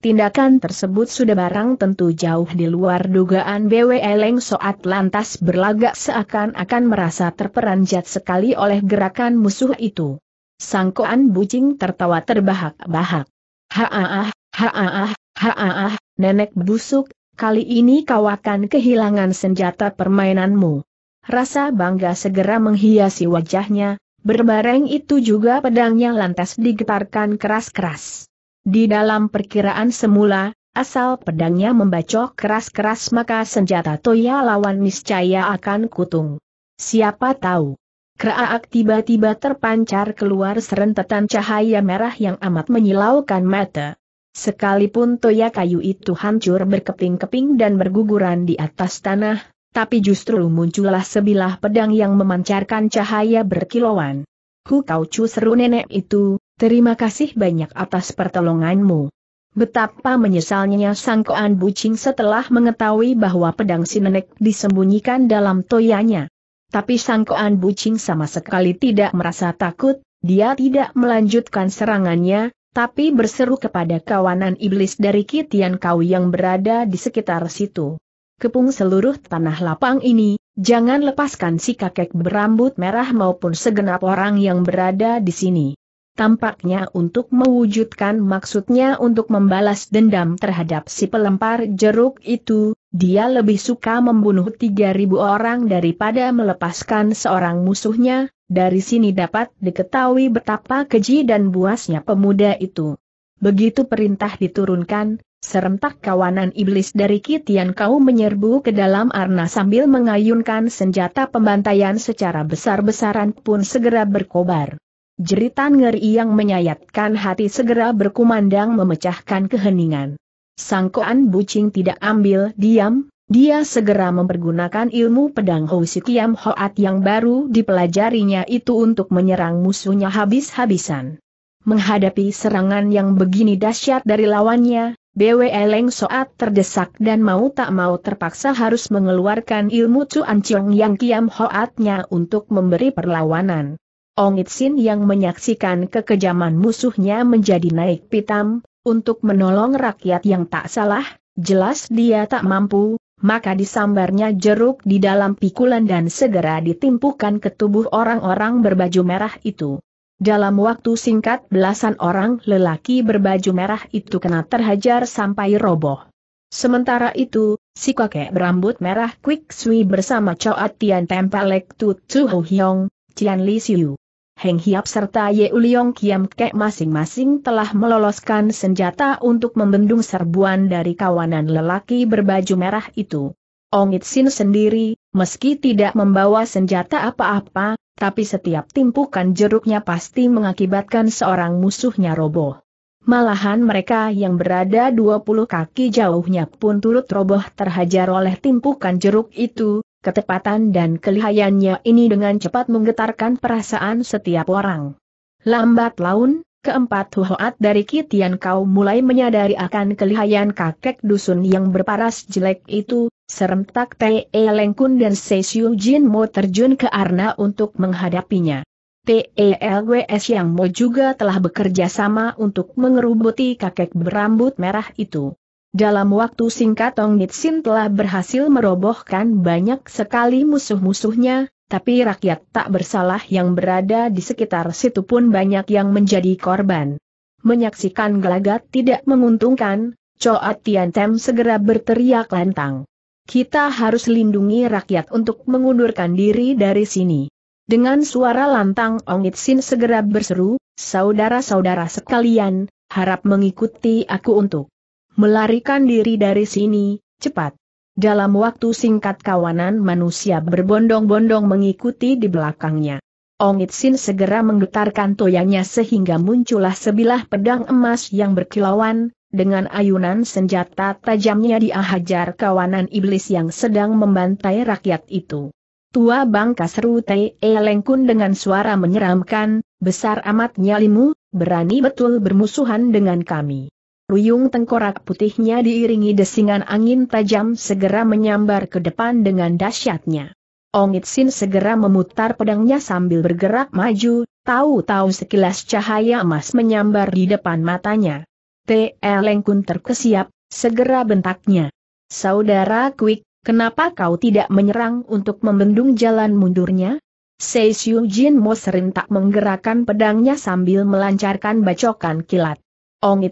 Tindakan tersebut sudah barang tentu jauh di luar dugaan BW Leng Soat lantas berlagak seakan-akan merasa terperanjat sekali oleh gerakan musuh itu. Sangkoan bucing tertawa terbahak-bahak. Haaah, haaah, haaah, nenek busuk, kali ini kau akan kehilangan senjata permainanmu. Rasa bangga segera menghiasi wajahnya, berbareng itu juga pedangnya lantas digetarkan keras-keras. Di dalam perkiraan semula, asal pedangnya membacok keras-keras maka senjata Toya lawan niscaya akan kutung. Siapa tahu? Kraak tiba-tiba terpancar keluar serentetan cahaya merah yang amat menyilaukan mata. Sekalipun Toya kayu itu hancur berkeping-keping dan berguguran di atas tanah, tapi justru muncullah sebilah pedang yang memancarkan cahaya berkilauan. Hu kau cu seru nenek itu, Terima kasih banyak atas pertolonganmu. Betapa menyesalnya Sang Koan Bucing setelah mengetahui bahwa pedang si nenek disembunyikan dalam toyanya. Tapi Sang Koan Bucing sama sekali tidak merasa takut, dia tidak melanjutkan serangannya, tapi berseru kepada kawanan iblis dari Kitian Kau yang berada di sekitar situ. Kepung seluruh tanah lapang ini, jangan lepaskan si kakek berambut merah maupun segenap orang yang berada di sini tampaknya untuk mewujudkan maksudnya untuk membalas dendam terhadap si pelempar jeruk itu, dia lebih suka membunuh 3.000 orang daripada melepaskan seorang musuhnya, dari sini dapat diketahui betapa keji dan buasnya pemuda itu. Begitu perintah diturunkan, Serentak kawanan iblis dari Kitian Kau menyerbu ke dalam arna sambil mengayunkan senjata pembantaian secara besar-besaran pun segera berkobar. Jeritan ngeri yang menyayatkan hati segera berkumandang memecahkan keheningan. Sangkoan bucing tidak ambil diam, dia segera mempergunakan ilmu pedang Housi Kiam Hoat yang baru dipelajarinya itu untuk menyerang musuhnya habis-habisan. Menghadapi serangan yang begini dahsyat dari lawannya, Bwe Leng Soat terdesak dan mau tak mau terpaksa harus mengeluarkan ilmu Cuan Ciong yang Kiam Hoatnya untuk memberi perlawanan. Ong Itsin yang menyaksikan kekejaman musuhnya menjadi naik pitam, untuk menolong rakyat yang tak salah, jelas dia tak mampu, maka disambarnya jeruk di dalam pikulan dan segera ditimpukan ke tubuh orang-orang berbaju merah itu. Dalam waktu singkat belasan orang lelaki berbaju merah itu kena terhajar sampai roboh. Sementara itu, si kakek berambut merah Quick Sui bersama Choa Tian Tempelek Tu Tsu Hiong, Tian Li Siu, Heng Hiap serta Ye Uliong Kiam Kek masing-masing telah meloloskan senjata untuk membendung serbuan dari kawanan lelaki berbaju merah itu. Ong Itsin sendiri, meski tidak membawa senjata apa-apa, tapi setiap timpukan jeruknya pasti mengakibatkan seorang musuhnya roboh. Malahan mereka yang berada 20 kaki jauhnya pun turut roboh terhajar oleh timpukan jeruk itu, Ketepatan dan kelihayannya ini dengan cepat menggetarkan perasaan setiap orang. Lambat laun, keempat huhoat dari Kitian Kau mulai menyadari akan kelihayan kakek dusun yang berparas jelek itu, serentak Te Lengkun dan Se Siu Jin Mo terjun ke Arna untuk menghadapinya. TELWS yang Mo juga telah bekerja sama untuk mengerubuti kakek berambut merah itu. Dalam waktu singkat Tong Nitsin telah berhasil merobohkan banyak sekali musuh-musuhnya, tapi rakyat tak bersalah yang berada di sekitar situ pun banyak yang menjadi korban. Menyaksikan gelagat tidak menguntungkan, Choa Tian Tem segera berteriak lantang. Kita harus lindungi rakyat untuk mengundurkan diri dari sini. Dengan suara lantang Ong Nitsin segera berseru, saudara-saudara sekalian, harap mengikuti aku untuk Melarikan diri dari sini, cepat. Dalam waktu singkat kawanan manusia berbondong-bondong mengikuti di belakangnya. Ong Itsin segera menggetarkan toyangnya sehingga muncullah sebilah pedang emas yang berkilauan, dengan ayunan senjata tajamnya dia hajar kawanan iblis yang sedang membantai rakyat itu. Tua bangka seru Tei Lengkun dengan suara menyeramkan, besar amat nyalimu, berani betul bermusuhan dengan kami. Ruyung tengkorak putihnya diiringi desingan angin tajam segera menyambar ke depan dengan dahsyatnya. Ong Itsin segera memutar pedangnya sambil bergerak maju, tahu-tahu sekilas cahaya emas menyambar di depan matanya. T.E. Kun terkesiap, segera bentaknya. Saudara Quick, kenapa kau tidak menyerang untuk membendung jalan mundurnya? Sei Xiu Jin Mo serentak menggerakkan pedangnya sambil melancarkan bacokan kilat.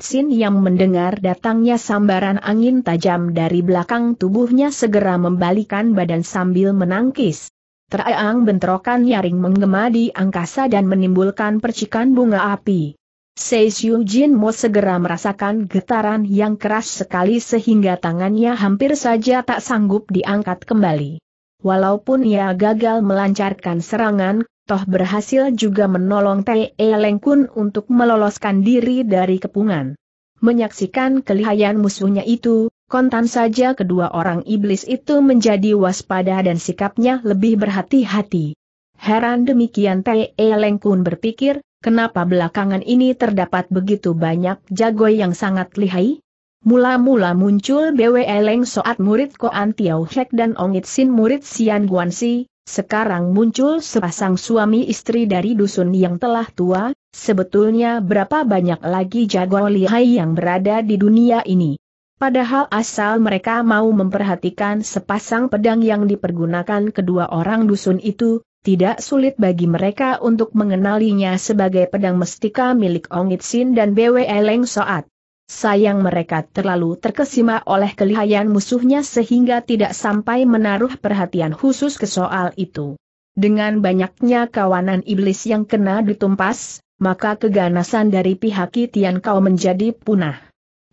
Sin yang mendengar datangnya sambaran angin tajam dari belakang tubuhnya segera membalikan badan sambil menangkis. Teraang bentrokan nyaring menggema di angkasa dan menimbulkan percikan bunga api. Sei Jin Mo segera merasakan getaran yang keras sekali sehingga tangannya hampir saja tak sanggup diangkat kembali. Walaupun ia gagal melancarkan serangan, toh berhasil juga menolong Tee Kun untuk meloloskan diri dari kepungan. Menyaksikan kelihayan musuhnya itu, kontan saja kedua orang iblis itu menjadi waspada dan sikapnya lebih berhati-hati. Heran demikian Tee Kun berpikir, kenapa belakangan ini terdapat begitu banyak jago yang sangat lihai? Mula-mula muncul BW Leng Soat murid Koan Tiau Hek dan Ongit Sin murid Sian Si sekarang muncul sepasang suami istri dari dusun yang telah tua, sebetulnya berapa banyak lagi jago lihai yang berada di dunia ini. Padahal asal mereka mau memperhatikan sepasang pedang yang dipergunakan kedua orang dusun itu, tidak sulit bagi mereka untuk mengenalinya sebagai pedang mestika milik Ongit Sin dan Bwe Leng Soat. Sayang mereka terlalu terkesima oleh kelihayan musuhnya sehingga tidak sampai menaruh perhatian khusus ke soal itu. Dengan banyaknya kawanan iblis yang kena ditumpas, maka keganasan dari pihak Kitian Kau menjadi punah.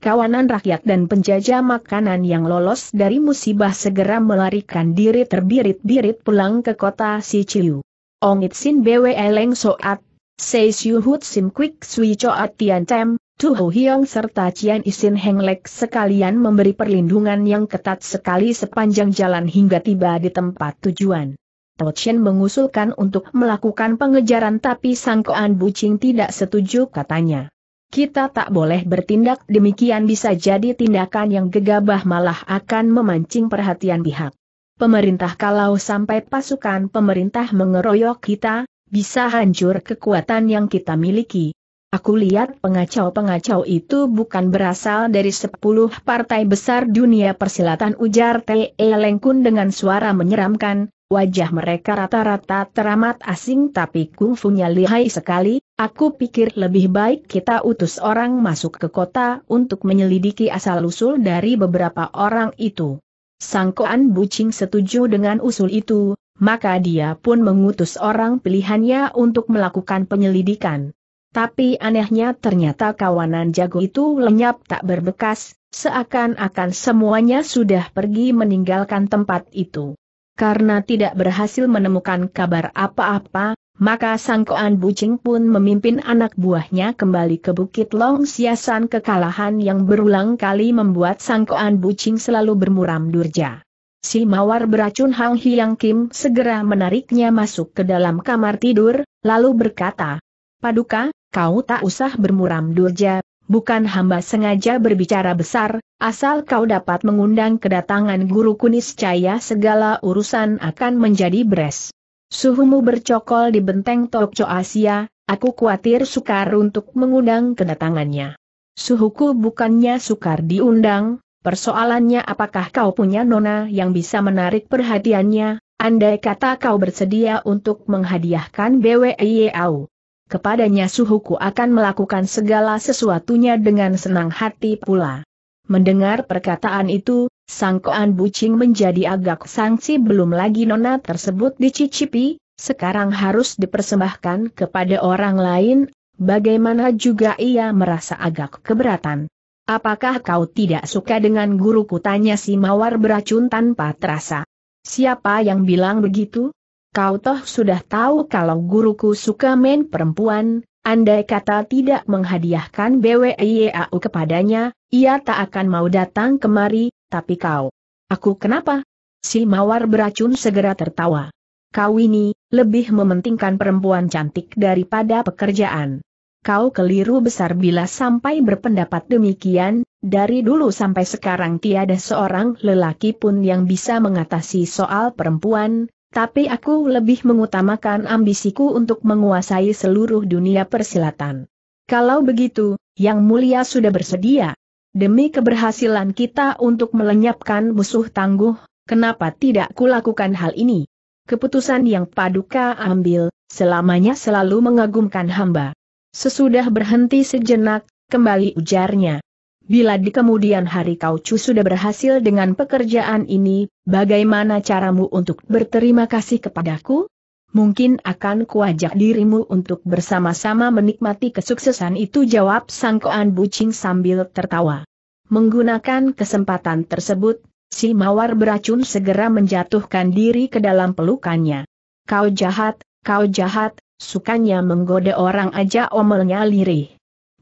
Kawanan rakyat dan penjajah makanan yang lolos dari musibah segera melarikan diri terbirit-birit pulang ke kota Siciu. Ongit Sin Bwe Leng Soat, Seisyu Hut Sim Kwik Sui Coat Tian Tem, Tu Ho Hiong serta Cian Isin Henglek sekalian memberi perlindungan yang ketat sekali sepanjang jalan hingga tiba di tempat tujuan. Tao Chen mengusulkan untuk melakukan pengejaran tapi Sang Koan Bucing tidak setuju katanya. Kita tak boleh bertindak demikian bisa jadi tindakan yang gegabah malah akan memancing perhatian pihak. Pemerintah kalau sampai pasukan pemerintah mengeroyok kita, bisa hancur kekuatan yang kita miliki Aku lihat pengacau-pengacau itu bukan berasal dari sepuluh partai besar dunia persilatan ujar T.E. Lengkun dengan suara menyeramkan, wajah mereka rata-rata teramat asing tapi kungfunya lihai sekali, aku pikir lebih baik kita utus orang masuk ke kota untuk menyelidiki asal-usul dari beberapa orang itu. Sangkoan Bucing setuju dengan usul itu, maka dia pun mengutus orang pilihannya untuk melakukan penyelidikan. Tapi anehnya ternyata kawanan jago itu lenyap tak berbekas, seakan-akan semuanya sudah pergi meninggalkan tempat itu. Karena tidak berhasil menemukan kabar apa-apa, maka Sangkoan Bucing pun memimpin anak buahnya kembali ke Bukit Long Siasan kekalahan yang berulang kali membuat Sangkoan Bucing selalu bermuram durja. Si mawar beracun Hang Hyang Kim segera menariknya masuk ke dalam kamar tidur, lalu berkata, Paduka, kau tak usah bermuram durja, bukan hamba sengaja berbicara besar, asal kau dapat mengundang kedatangan guru kunis caya segala urusan akan menjadi beres. Suhumu bercokol di benteng Tokco Asia, aku khawatir sukar untuk mengundang kedatangannya. Suhuku bukannya sukar diundang, persoalannya apakah kau punya nona yang bisa menarik perhatiannya, andai kata kau bersedia untuk menghadiahkan BWIAU kepadanya suhuku akan melakukan segala sesuatunya dengan senang hati pula. Mendengar perkataan itu, sangkoan bucing menjadi agak sangsi belum lagi nona tersebut dicicipi, sekarang harus dipersembahkan kepada orang lain, bagaimana juga ia merasa agak keberatan. Apakah kau tidak suka dengan guruku tanya si mawar beracun tanpa terasa? Siapa yang bilang begitu? kau toh sudah tahu kalau guruku suka main perempuan, andai kata tidak menghadiahkan BWIAU kepadanya, ia tak akan mau datang kemari, tapi kau. Aku kenapa? Si mawar beracun segera tertawa. Kau ini, lebih mementingkan perempuan cantik daripada pekerjaan. Kau keliru besar bila sampai berpendapat demikian, dari dulu sampai sekarang tiada seorang lelaki pun yang bisa mengatasi soal perempuan, tapi aku lebih mengutamakan ambisiku untuk menguasai seluruh dunia persilatan. Kalau begitu, Yang Mulia sudah bersedia. Demi keberhasilan kita untuk melenyapkan musuh tangguh, kenapa tidak kulakukan hal ini? Keputusan yang Paduka ambil, selamanya selalu mengagumkan hamba. Sesudah berhenti sejenak, kembali ujarnya. Bila di kemudian hari kau cu sudah berhasil dengan pekerjaan ini, bagaimana caramu untuk berterima kasih kepadaku? Mungkin akan kuajak dirimu untuk bersama-sama menikmati kesuksesan itu jawab sangkoan bucing sambil tertawa. Menggunakan kesempatan tersebut, si mawar beracun segera menjatuhkan diri ke dalam pelukannya. Kau jahat, kau jahat, sukanya menggoda orang aja omelnya lirih.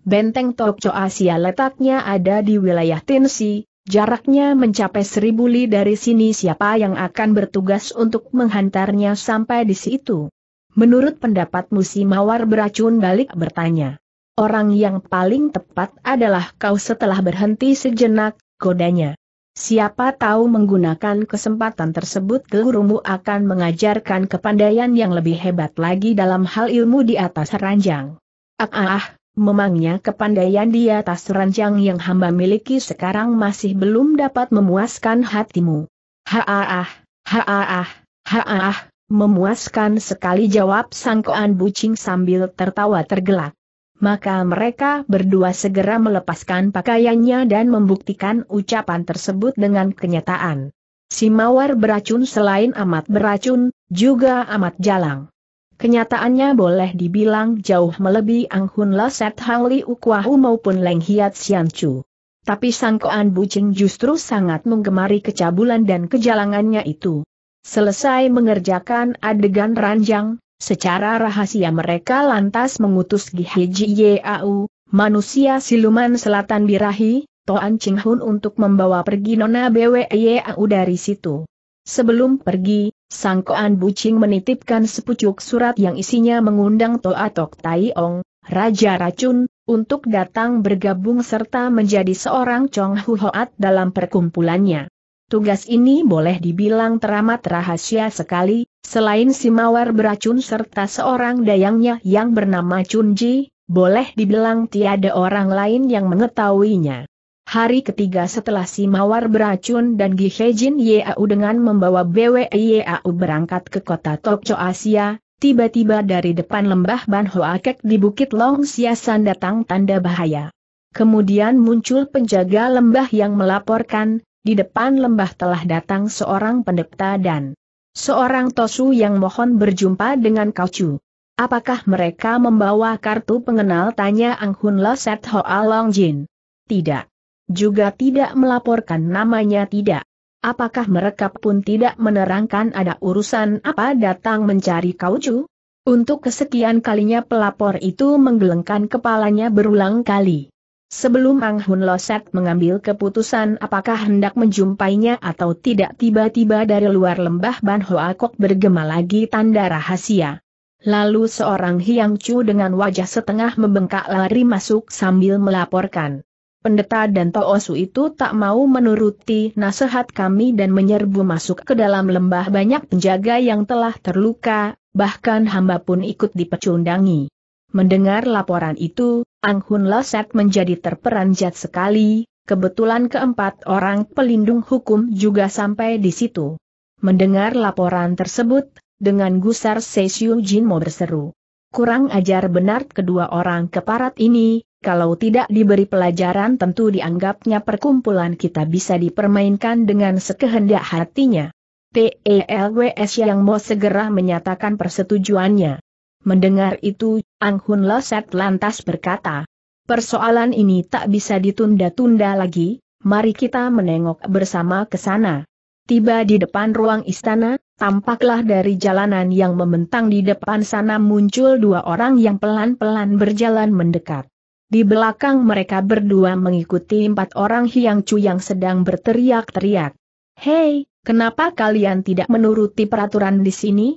Benteng Tokcho Asia letaknya ada di wilayah Tinsi, jaraknya mencapai seribu li dari sini siapa yang akan bertugas untuk menghantarnya sampai di situ. Menurut pendapat Musi Mawar beracun balik bertanya. Orang yang paling tepat adalah kau setelah berhenti sejenak, godanya. Siapa tahu menggunakan kesempatan tersebut gurumu akan mengajarkan kepandaian yang lebih hebat lagi dalam hal ilmu di atas ranjang. Ah ah, ah Memangnya kepandaian di atas ranjang yang hamba miliki sekarang masih belum dapat memuaskan hatimu. Haaah, haaah, haaah, memuaskan sekali jawab sangkoan bucing sambil tertawa tergelak. Maka mereka berdua segera melepaskan pakaiannya dan membuktikan ucapan tersebut dengan kenyataan. Si mawar beracun selain amat beracun, juga amat jalang. Kenyataannya boleh dibilang jauh melebihi Ang Hun Laset Hang Li Ukwahu maupun Leng Hiat Sian Chu. Tapi Sang sangkoan bucing justru sangat menggemari kecabulan dan kejalangannya itu. Selesai mengerjakan adegan ranjang, secara rahasia mereka lantas mengutus Gihiji U, manusia siluman selatan birahi, Toan Ching Hun untuk membawa pergi Nona Bwe A U dari situ. Sebelum pergi, Sang Koan Bucing menitipkan sepucuk surat yang isinya mengundang Toa Tok Tai Ong, Raja Racun, untuk datang bergabung serta menjadi seorang Chong Hoat dalam perkumpulannya. Tugas ini boleh dibilang teramat rahasia sekali, selain si mawar beracun serta seorang dayangnya yang bernama Chun Ji, boleh dibilang tiada orang lain yang mengetahuinya. Hari ketiga setelah si Mawar beracun dan Gihejin Yau dengan membawa BWE Yau berangkat ke kota Tokco Asia, tiba-tiba dari depan lembah Ban Hoakek di Bukit Long Siasan datang tanda bahaya. Kemudian muncul penjaga lembah yang melaporkan, di depan lembah telah datang seorang pendeta dan seorang tosu yang mohon berjumpa dengan Kaucu. Apakah mereka membawa kartu pengenal tanya Ang Hun Lo Set Hoa Long Jin? Tidak. Juga tidak melaporkan namanya tidak. Apakah mereka pun tidak menerangkan ada urusan apa datang mencari kauju? Untuk kesekian kalinya pelapor itu menggelengkan kepalanya berulang kali. Sebelum Ang Hun Loset mengambil keputusan apakah hendak menjumpainya atau tidak tiba-tiba dari luar lembah Ban Hoa Kok bergema lagi tanda rahasia. Lalu seorang Hiang Chu dengan wajah setengah membengkak lari masuk sambil melaporkan pendeta dan Toosu itu tak mau menuruti nasihat kami dan menyerbu masuk ke dalam lembah banyak penjaga yang telah terluka, bahkan hamba pun ikut dipecundangi. Mendengar laporan itu, Ang Hun Leset menjadi terperanjat sekali, kebetulan keempat orang pelindung hukum juga sampai di situ. Mendengar laporan tersebut, dengan gusar Seisyu Jin mau berseru. Kurang ajar benar kedua orang keparat ini, kalau tidak diberi pelajaran tentu dianggapnya perkumpulan kita bisa dipermainkan dengan sekehendak hatinya. PELWS yang mau segera menyatakan persetujuannya. Mendengar itu, Ang Hun Leset lantas berkata, persoalan ini tak bisa ditunda-tunda lagi, mari kita menengok bersama ke sana. Tiba di depan ruang istana, tampaklah dari jalanan yang membentang di depan sana muncul dua orang yang pelan-pelan berjalan mendekat. Di belakang mereka berdua mengikuti empat orang Hiang Chu yang sedang berteriak-teriak. Hei, kenapa kalian tidak menuruti peraturan di sini?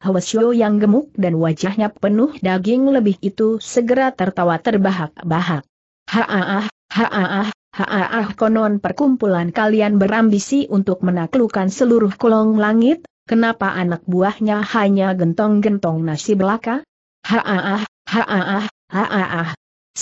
Hwasyo yang gemuk dan wajahnya penuh daging lebih itu segera tertawa terbahak-bahak. Haah, haah, haah. konon perkumpulan kalian berambisi untuk menaklukkan seluruh kolong langit, kenapa anak buahnya hanya gentong-gentong nasi belaka? Haah, haah, haah.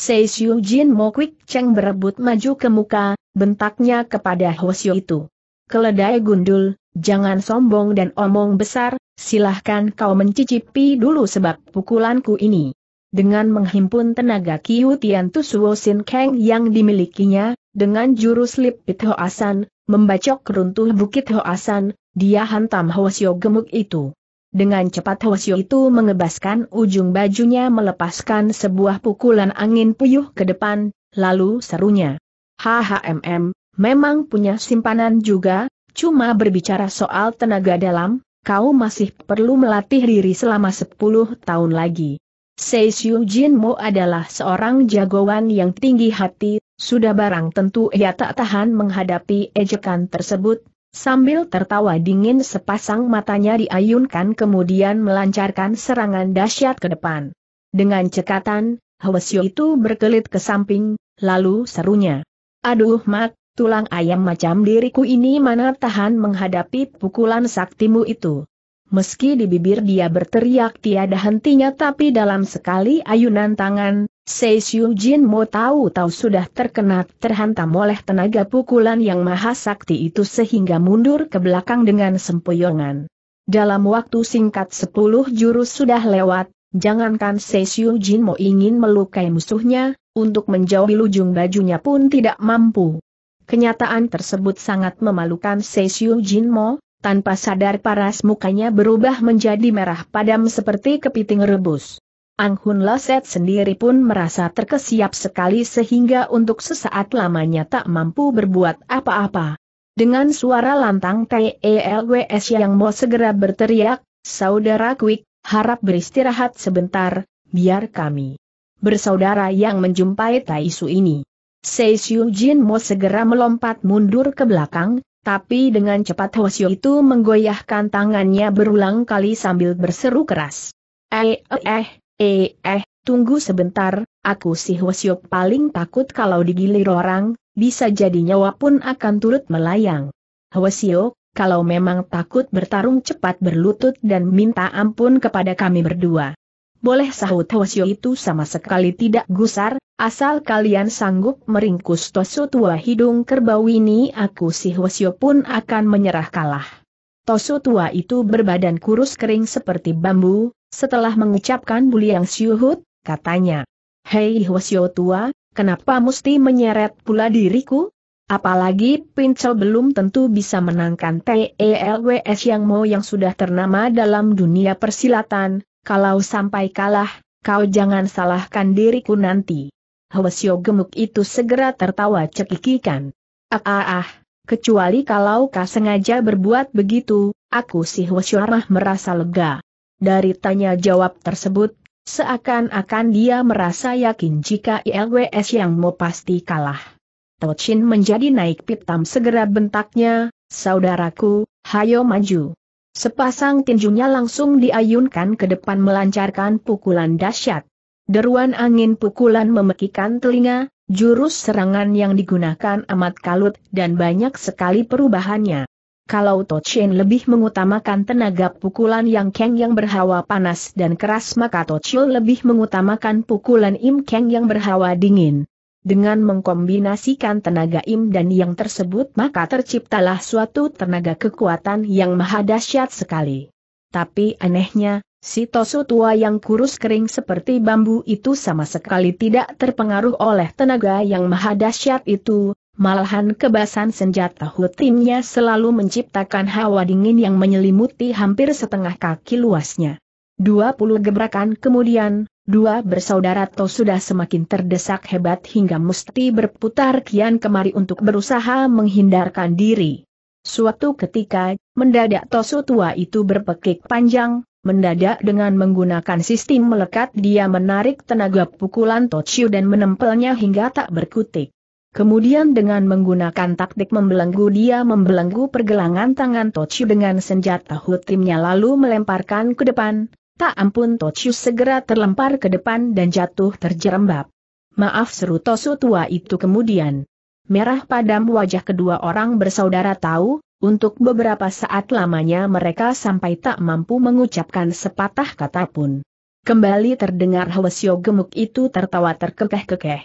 Sei Xiu Jin Mo Kwik Cheng berebut maju ke muka, bentaknya kepada Xiu itu. Keledai gundul, jangan sombong dan omong besar, silahkan kau mencicipi dulu sebab pukulanku ini. Dengan menghimpun tenaga Kiu Tian Suo Sin Kang yang dimilikinya, dengan jurus lipit Hoasan, membacok runtuh bukit Hoasan, dia hantam Xiu gemuk itu. Dengan cepat Hwasyo itu mengebaskan ujung bajunya melepaskan sebuah pukulan angin puyuh ke depan, lalu serunya. HHMM, memang punya simpanan juga, cuma berbicara soal tenaga dalam, kau masih perlu melatih diri selama 10 tahun lagi. Seishu Jin adalah seorang jagoan yang tinggi hati, sudah barang tentu ia tak tahan menghadapi ejekan tersebut, Sambil tertawa dingin sepasang matanya diayunkan kemudian melancarkan serangan dahsyat ke depan. Dengan cekatan, Hwasyo itu berkelit ke samping, lalu serunya. Aduh mak, tulang ayam macam diriku ini mana tahan menghadapi pukulan saktimu itu. Meski di bibir dia berteriak tiada hentinya tapi dalam sekali ayunan tangan, Seisyu Jin Mo tahu-tahu sudah terkena terhantam oleh tenaga pukulan yang maha sakti itu sehingga mundur ke belakang dengan sempoyongan. Dalam waktu singkat sepuluh jurus sudah lewat, jangankan Seisyu Jin Mo ingin melukai musuhnya, untuk menjauhi lujung bajunya pun tidak mampu. Kenyataan tersebut sangat memalukan Seisyu Jin Mo, tanpa sadar paras mukanya berubah menjadi merah padam seperti kepiting rebus. Ang Hun Laset sendiri pun merasa terkesiap sekali sehingga untuk sesaat lamanya tak mampu berbuat apa-apa. Dengan suara lantang TELWS yang mau segera berteriak, Saudara Quick, harap beristirahat sebentar, biar kami bersaudara yang menjumpai Taisu ini. Sei Xiu Jin mau segera melompat mundur ke belakang, tapi dengan cepat Hosio itu menggoyahkan tangannya berulang kali sambil berseru keras. Eh, eh, eh, Eh, eh, tunggu sebentar, aku si Hwasyuk paling takut kalau digilir orang, bisa jadi nyawa pun akan turut melayang. Hwasyuk, kalau memang takut bertarung cepat berlutut dan minta ampun kepada kami berdua. Boleh sahut Hwasyuk itu sama sekali tidak gusar, asal kalian sanggup meringkus Tosu tua hidung kerbau ini aku si Hwasyuk pun akan menyerah kalah. Tosu tua itu berbadan kurus kering seperti bambu, setelah mengucapkan buli yang syuhud, katanya, Hei Hwasyo tua, kenapa mesti menyeret pula diriku? Apalagi Pincel belum tentu bisa menangkan TELWS yang mau yang sudah ternama dalam dunia persilatan, kalau sampai kalah, kau jangan salahkan diriku nanti. Hwasyo gemuk itu segera tertawa cekikikan. Ah ah ah, kecuali kalau kau sengaja berbuat begitu, aku si Hwasyo merasa lega. Dari tanya jawab tersebut, seakan-akan dia merasa yakin jika ILWS yang mau pasti kalah. Tochin menjadi naik pitam segera bentaknya, saudaraku, hayo maju. Sepasang tinjunya langsung diayunkan ke depan melancarkan pukulan dahsyat. Deruan angin pukulan memekikan telinga, jurus serangan yang digunakan amat kalut dan banyak sekali perubahannya kalau To lebih mengutamakan tenaga pukulan Yang keng yang berhawa panas dan keras maka To lebih mengutamakan pukulan Im keng yang berhawa dingin. Dengan mengkombinasikan tenaga Im dan Yang tersebut maka terciptalah suatu tenaga kekuatan yang maha dahsyat sekali. Tapi anehnya, si Tosu tua yang kurus kering seperti bambu itu sama sekali tidak terpengaruh oleh tenaga yang maha dahsyat itu, Malahan kebasan senjata hutimnya selalu menciptakan hawa dingin yang menyelimuti hampir setengah kaki luasnya. Dua puluh gebrakan kemudian, dua bersaudara Toh sudah semakin terdesak hebat hingga mesti berputar kian kemari untuk berusaha menghindarkan diri. Suatu ketika, mendadak Tosu tua itu berpekik panjang, mendadak dengan menggunakan sistem melekat dia menarik tenaga pukulan Tochiu dan menempelnya hingga tak berkutik. Kemudian dengan menggunakan taktik membelenggu dia membelenggu pergelangan tangan Tochu dengan senjata hutimnya lalu melemparkan ke depan. Tak ampun Tochu segera terlempar ke depan dan jatuh terjerembab. Maaf seru Tosu tua itu kemudian. Merah padam wajah kedua orang bersaudara tahu, untuk beberapa saat lamanya mereka sampai tak mampu mengucapkan sepatah kata pun. Kembali terdengar Hwasyo gemuk itu tertawa terkekeh-kekeh.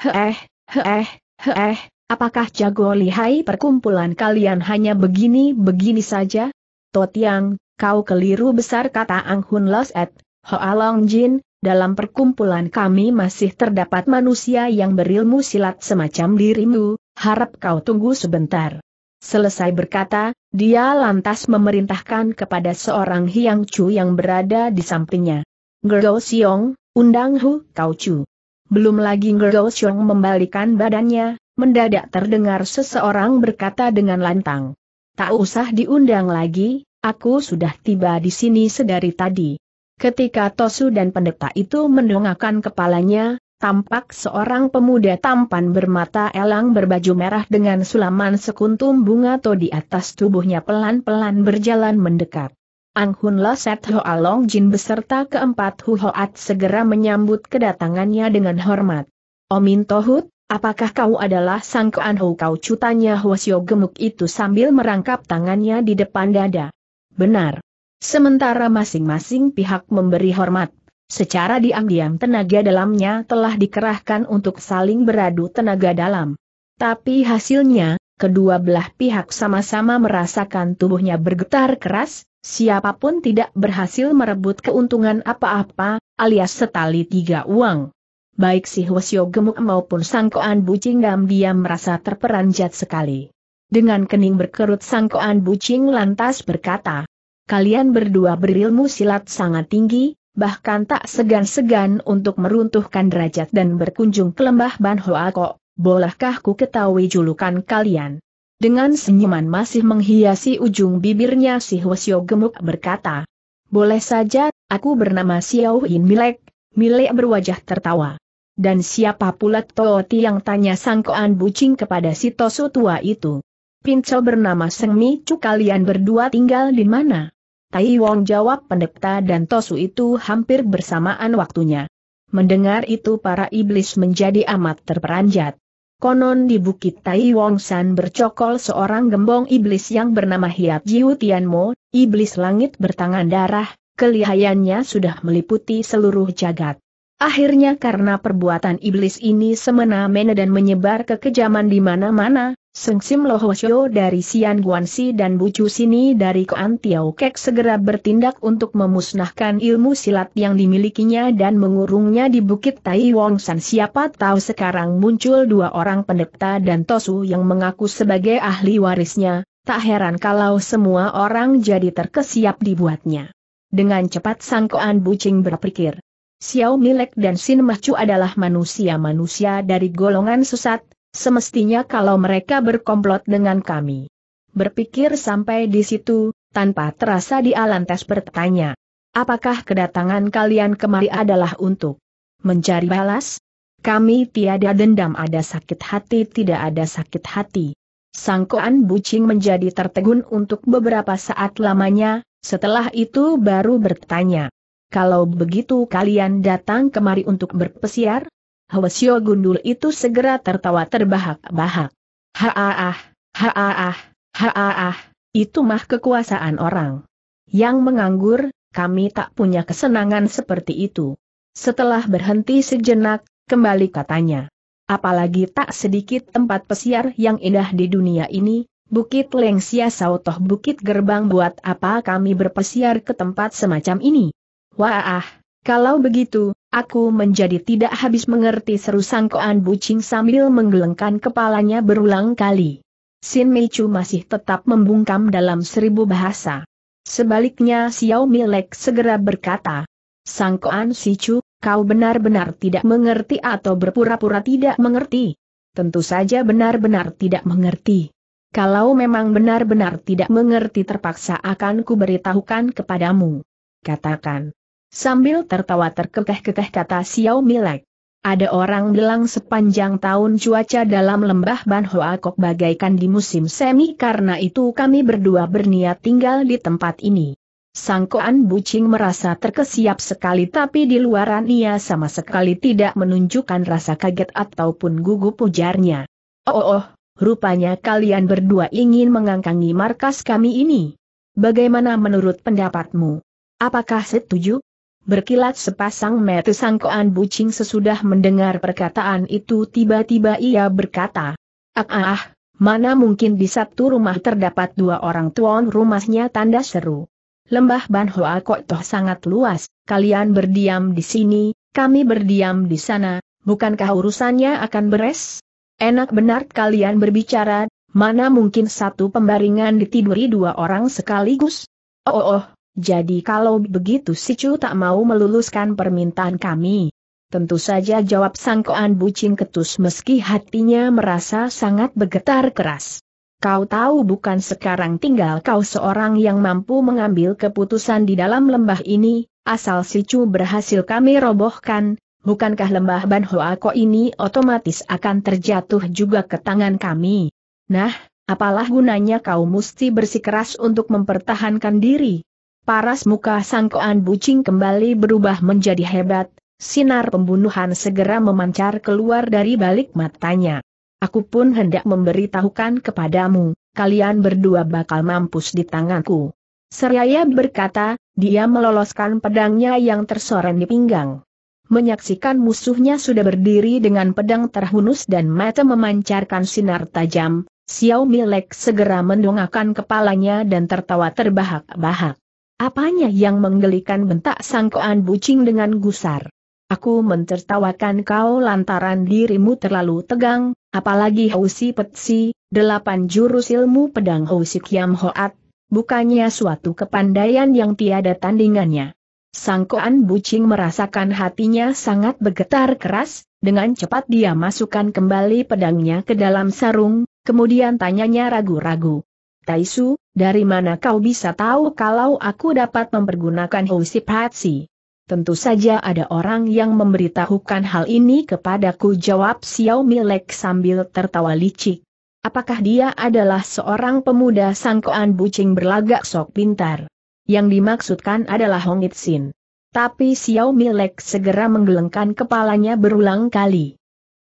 Heeh, heeh, Heh, apakah jago lihai perkumpulan kalian hanya begini-begini saja? Totiang, kau keliru besar kata Ang Hun Los Et, Hoa Long Jin, dalam perkumpulan kami masih terdapat manusia yang berilmu silat semacam dirimu, harap kau tunggu sebentar. Selesai berkata, dia lantas memerintahkan kepada seorang Hiang Chu yang berada di sampingnya. Gergo Siong, undang Hu Kau Chu. Belum lagi Ngero Xiong membalikan badannya, mendadak terdengar seseorang berkata dengan lantang. Tak usah diundang lagi, aku sudah tiba di sini sedari tadi. Ketika Tosu dan pendeta itu mendongakkan kepalanya, tampak seorang pemuda tampan bermata elang berbaju merah dengan sulaman sekuntum bunga to di atas tubuhnya pelan-pelan berjalan mendekat. Ang Hun Laset Hoa Long Jin beserta keempat Hu Huhoat segera menyambut kedatangannya dengan hormat. Omin oh Tohut, apakah kau adalah Sang Kuan Ho Kau cutanya Hwasyo gemuk itu sambil merangkap tangannya di depan dada. Benar. Sementara masing-masing pihak memberi hormat, secara diam-diam tenaga dalamnya telah dikerahkan untuk saling beradu tenaga dalam. Tapi hasilnya, kedua belah pihak sama-sama merasakan tubuhnya bergetar keras, siapapun tidak berhasil merebut keuntungan apa-apa, alias setali tiga uang. Baik si Hwasyo gemuk maupun sangkoan bucingam diam merasa terperanjat sekali. Dengan kening berkerut sangkoan bucing lantas berkata, Kalian berdua berilmu silat sangat tinggi, bahkan tak segan-segan untuk meruntuhkan derajat dan berkunjung ke lembah Ban Hoa Kok bolehkah ku ketahui julukan kalian? Dengan senyuman masih menghiasi ujung bibirnya si Hwasyo gemuk berkata, boleh saja, aku bernama Xiao In Milek, Milek berwajah tertawa. Dan siapa pula Tooti yang tanya sangkoan bucing kepada si Tosu tua itu? Pinco bernama Seng Mi kalian berdua tinggal di mana? Tai Wong jawab pendeta dan Tosu itu hampir bersamaan waktunya. Mendengar itu para iblis menjadi amat terperanjat. Konon di Bukit Tai Wong San bercokol seorang gembong iblis yang bernama Hiat Jiu Tianmo, iblis langit bertangan darah, kelihayannya sudah meliputi seluruh jagat. Akhirnya karena perbuatan iblis ini semena-mena dan menyebar kekejaman di mana-mana, Seng Sim Loh dari Sian Guansi dan Bucu Sini dari Koan Tiao Kek segera bertindak untuk memusnahkan ilmu silat yang dimilikinya dan mengurungnya di Bukit Tai Wong San. Siapa tahu sekarang muncul dua orang pendeta dan Tosu yang mengaku sebagai ahli warisnya, tak heran kalau semua orang jadi terkesiap dibuatnya. Dengan cepat Sang Koan Bucing berpikir, Xiao Milek dan Sin Machu adalah manusia-manusia dari golongan sesat, Semestinya kalau mereka berkomplot dengan kami. Berpikir sampai di situ, tanpa terasa di Alantes bertanya. Apakah kedatangan kalian kemari adalah untuk mencari balas? Kami tiada dendam ada sakit hati tidak ada sakit hati. Sangkoan bucing menjadi tertegun untuk beberapa saat lamanya, setelah itu baru bertanya. Kalau begitu kalian datang kemari untuk berpesiar? Hwasyo gundul itu segera tertawa terbahak-bahak. Haaah, haaah, haaah, itu mah kekuasaan orang. Yang menganggur, kami tak punya kesenangan seperti itu. Setelah berhenti sejenak, kembali katanya. Apalagi tak sedikit tempat pesiar yang indah di dunia ini, Bukit Lengsia Sautoh Bukit Gerbang buat apa kami berpesiar ke tempat semacam ini? Wah, ah, kalau begitu, aku menjadi tidak habis mengerti seru sangkoan bucing sambil menggelengkan kepalanya berulang kali. Sin Meichu masih tetap membungkam dalam seribu bahasa. Sebaliknya Xiao Milek segera berkata, Sangkoan Sichu, kau benar-benar tidak mengerti atau berpura-pura tidak mengerti. Tentu saja benar-benar tidak mengerti. Kalau memang benar-benar tidak mengerti terpaksa akan kuberitahukan kepadamu. Katakan. Sambil tertawa terkekeh-kekeh kata Xiao Milek. Ada orang bilang sepanjang tahun cuaca dalam lembah Ban kok bagaikan di musim semi karena itu kami berdua berniat tinggal di tempat ini. Sangkoan Bucing merasa terkesiap sekali tapi di luaran ia sama sekali tidak menunjukkan rasa kaget ataupun gugup ujarnya. Oh, oh, oh rupanya kalian berdua ingin mengangkangi markas kami ini. Bagaimana menurut pendapatmu? Apakah setuju? berkilat sepasang mata sangkoan bucing sesudah mendengar perkataan itu tiba-tiba ia berkata, Ah ah ah, mana mungkin di satu rumah terdapat dua orang tuan rumahnya tanda seru. Lembah Ban Hoa kok toh sangat luas, kalian berdiam di sini, kami berdiam di sana, bukankah urusannya akan beres? Enak benar kalian berbicara, mana mungkin satu pembaringan ditiduri dua orang sekaligus? Oh oh, oh jadi kalau begitu si Chu tak mau meluluskan permintaan kami. Tentu saja jawab sangkoan Bucing ketus meski hatinya merasa sangat bergetar keras. Kau tahu bukan sekarang tinggal kau seorang yang mampu mengambil keputusan di dalam lembah ini, asal si Chu berhasil kami robohkan, bukankah lembah Ban Hoako ini otomatis akan terjatuh juga ke tangan kami? Nah, apalah gunanya kau mesti bersikeras untuk mempertahankan diri, Paras muka sangkoan bucing kembali berubah menjadi hebat, sinar pembunuhan segera memancar keluar dari balik matanya. Aku pun hendak memberitahukan kepadamu, kalian berdua bakal mampus di tanganku. Seraya berkata, dia meloloskan pedangnya yang tersoren di pinggang menyaksikan musuhnya sudah berdiri dengan pedang terhunus dan mata memancarkan sinar tajam, Xiao Milek segera mendongakkan kepalanya dan tertawa terbahak-bahak. Apanya yang menggelikan bentak sangkoan bucing dengan gusar? Aku mentertawakan kau lantaran dirimu terlalu tegang, apalagi hausi Petsi, delapan jurus ilmu pedang hausi Kiam Hoat, bukannya suatu kepandaian yang tiada tandingannya. Sangkoan bucing merasakan hatinya sangat bergetar keras, dengan cepat dia masukkan kembali pedangnya ke dalam sarung, kemudian tanyanya ragu-ragu, Taisu, dari mana kau bisa tahu kalau aku dapat mempergunakan Housipahatsi? Tentu saja ada orang yang memberitahukan hal ini kepadaku jawab Xiao Milek sambil tertawa licik. Apakah dia adalah seorang pemuda sangkoan bucing berlagak sok pintar? Yang dimaksudkan adalah Hong Itsin. Tapi Xiao Milek segera menggelengkan kepalanya berulang kali.